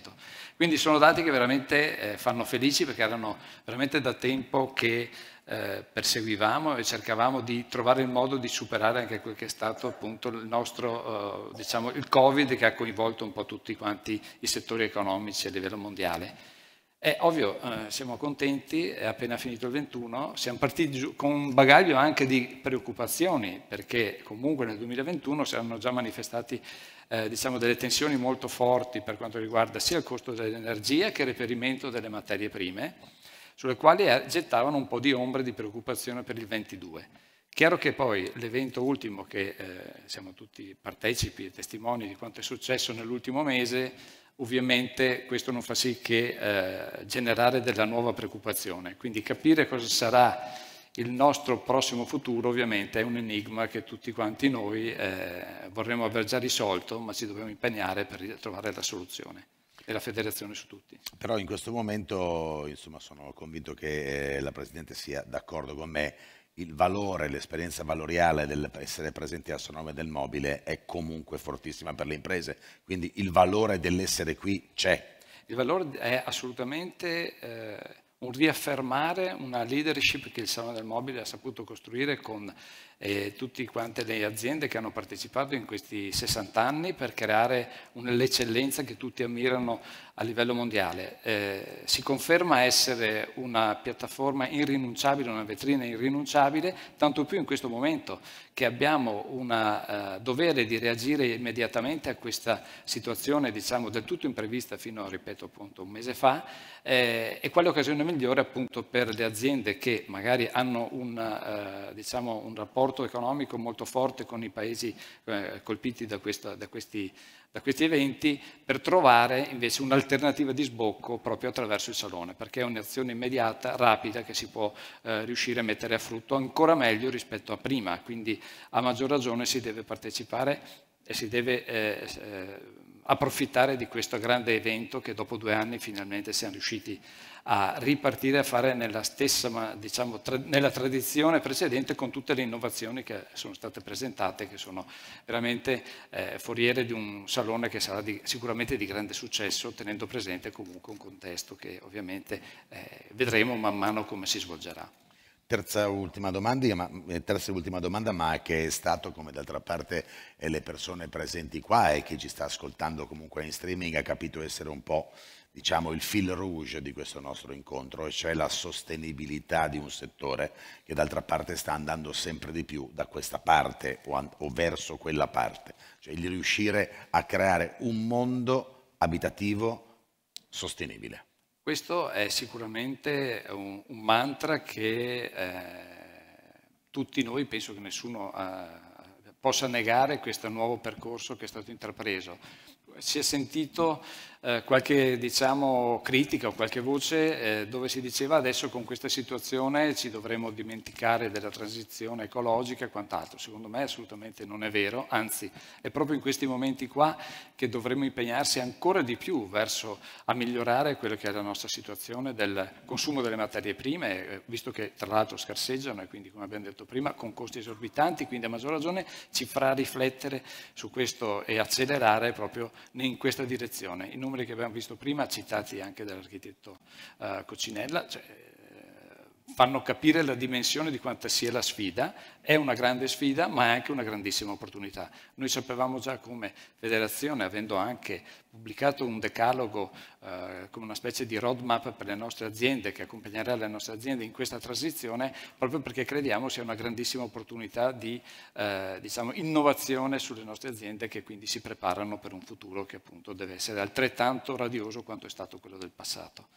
Quindi sono dati che veramente eh, fanno felici perché erano veramente da tempo che eh, perseguivamo e cercavamo di trovare il modo di superare anche quel che è stato appunto il nostro, eh, diciamo, il Covid che ha coinvolto un po' tutti quanti i settori economici a livello mondiale. È ovvio, eh, siamo contenti, è appena finito il 21, siamo partiti con un bagaglio anche di preoccupazioni, perché comunque nel 2021 si erano già manifestati eh, diciamo delle tensioni molto forti per quanto riguarda sia il costo dell'energia che il reperimento delle materie prime sulle quali eh, gettavano un po' di ombre di preoccupazione per il 22. Chiaro che poi l'evento ultimo, che eh, siamo tutti partecipi e testimoni di quanto è successo nell'ultimo mese, ovviamente questo non fa sì che eh, generare della nuova preoccupazione. Quindi capire cosa sarà il nostro prossimo futuro ovviamente è un enigma che tutti quanti noi eh, vorremmo aver già risolto, ma ci dobbiamo impegnare per trovare la soluzione e la federazione su tutti. Però in questo momento insomma, sono convinto che eh, la Presidente sia d'accordo con me il valore, l'esperienza valoriale dell'essere presenti a Sonome del Mobile è comunque fortissima per le imprese, quindi il valore dell'essere qui c'è. Il valore è assolutamente eh, un riaffermare una leadership che il Salone del Mobile ha saputo costruire con e tutte quante le aziende che hanno partecipato in questi 60 anni per creare l'eccellenza che tutti ammirano a livello mondiale. Eh, si conferma essere una piattaforma irrinunciabile, una vetrina irrinunciabile, tanto più in questo momento che abbiamo un eh, dovere di reagire immediatamente a questa situazione diciamo, del tutto imprevista fino, a ripeto, appunto un mese fa eh, e quale occasione migliore appunto per le aziende che magari hanno un, eh, diciamo, un rapporto rapporto economico molto forte con i paesi eh, colpiti da, questa, da, questi, da, questi, eventi, per trovare invece un'alternativa di sbocco proprio attraverso il salone, perché è un'azione immediata, rapida, che si può eh, riuscire a mettere a frutto ancora meglio rispetto a prima, quindi a maggior ragione si deve partecipare e si deve... Eh, eh approfittare di questo grande evento che dopo due anni finalmente siamo riusciti a a ripartire a fare nella stessa diciamo, tra, nella tradizione precedente con tutte le innovazioni che sono state presentate, che sono veramente eh, foriere di un salone che sarà di, sicuramente di grande successo, tenendo presente comunque un contesto che ovviamente eh, vedremo man mano come si svolgerà. Terza, ultima domanda, ma, eh, terza e ultima domanda, ma che è stato, come d'altra parte eh, le persone presenti qua e chi ci sta ascoltando comunque in streaming ha capito essere un po' diciamo, il fil rouge di questo nostro incontro, e cioè la sostenibilità di un settore che d'altra parte sta andando sempre di più da questa parte o, o verso quella parte, cioè il riuscire a creare un mondo abitativo sostenibile. Questo è sicuramente un, un mantra che eh, tutti noi, penso che nessuno eh, possa negare questo nuovo percorso che è stato intrapreso. Si è sentito eh, qualche diciamo, critica o qualche voce eh, dove si diceva adesso con questa situazione ci dovremmo dimenticare della transizione ecologica e quant'altro. Secondo me assolutamente non è vero, anzi è proprio in questi momenti qua che dovremmo impegnarsi ancora di più verso a migliorare quella che è la nostra situazione del consumo delle materie prime, eh, visto che tra l'altro scarseggiano e quindi come abbiamo detto prima con costi esorbitanti, quindi a maggior ragione ci farà riflettere su questo e accelerare proprio in questa direzione. In numeri che abbiamo visto prima, citati anche dall'architetto uh, Coccinella, cioè, fanno capire la dimensione di quanta sia la sfida. È una grande sfida, ma è anche una grandissima opportunità. Noi sapevamo già come federazione, avendo anche pubblicato un decalogo eh, come una specie di roadmap per le nostre aziende, che accompagnerà le nostre aziende in questa transizione, proprio perché crediamo sia una grandissima opportunità di eh, diciamo, innovazione sulle nostre aziende che quindi si preparano per un futuro che appunto deve essere altrettanto radioso quanto è stato quello del passato.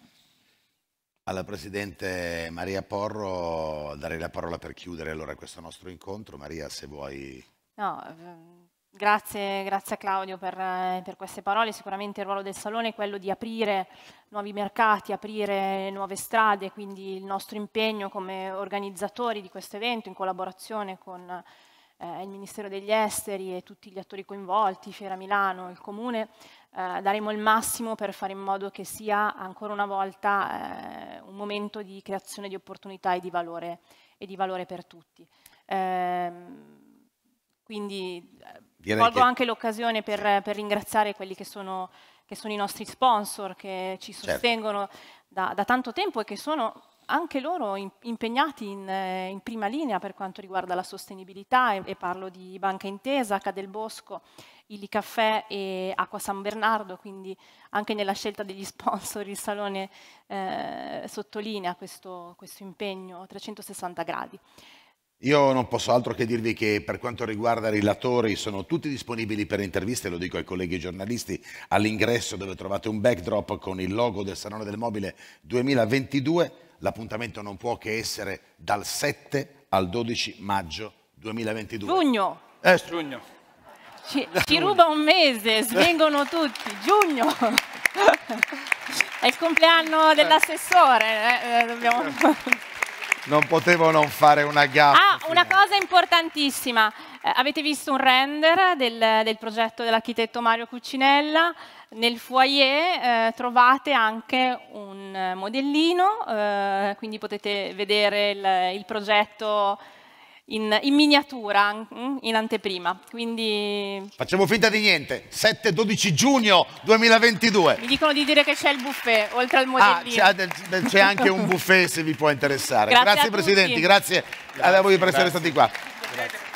Alla Presidente Maria Porro darei la parola per chiudere allora questo nostro incontro. Maria, se vuoi... No, ehm, grazie, grazie, a Claudio per, eh, per, queste parole. Sicuramente il ruolo del Salone è quello di aprire nuovi mercati, aprire nuove strade, quindi il nostro impegno come organizzatori di questo evento in collaborazione con eh, il Ministero degli Esteri e tutti gli attori coinvolti, Fiera Milano, il Comune, eh, daremo il massimo per fare in modo che sia ancora una volta eh, un momento di creazione di opportunità e di valore, e di valore per tutti. Ehm, quindi Direi eh, colgo che... anche l'occasione per, per, ringraziare quelli che sono, che sono, i nostri sponsor che ci certo. sostengono certo. da, da tanto tempo e che sono anche loro impegnati in, eh, in, prima linea per quanto riguarda la sostenibilità e, parlo di Banca Intesa, Cadel Bosco Ili caffè e Acqua San Bernardo, quindi anche nella scelta degli sponsor il Salone eh, sottolinea questo, questo impegno 360 gradi. Io non posso altro che dirvi che per quanto riguarda i relatori sono tutti disponibili per interviste, lo dico ai colleghi giornalisti, all'ingresso dove trovate un backdrop con il logo del Salone del Mobile 2022. L'appuntamento non può che essere dal 7 al 12 maggio 2022. Giugno! Eh, giugno. Ci, ci ruba un mese, svengono tutti, giugno. È il compleanno dell'assessore, eh, eh dobbiamo... Non potevo non fare una gaffa. Ah, fine. una cosa importantissima. Eh, avete visto un render del, del progetto dell'architetto Mario Cuccinella. Nel foyer eh, trovate anche un modellino, eh, quindi potete vedere il, il progetto in, in miniatura, mm, in anteprima. Quindi... Facciamo finta di niente. 7-12 giugno 2022. Mi dicono di dire che c'è il buffet, oltre al ah, modellino. Ah, c'è anche un buffet se vi può interessare. grazie, grazie Presidente, grazie, grazie, a voi per grazie. essere stati qua. Grazie.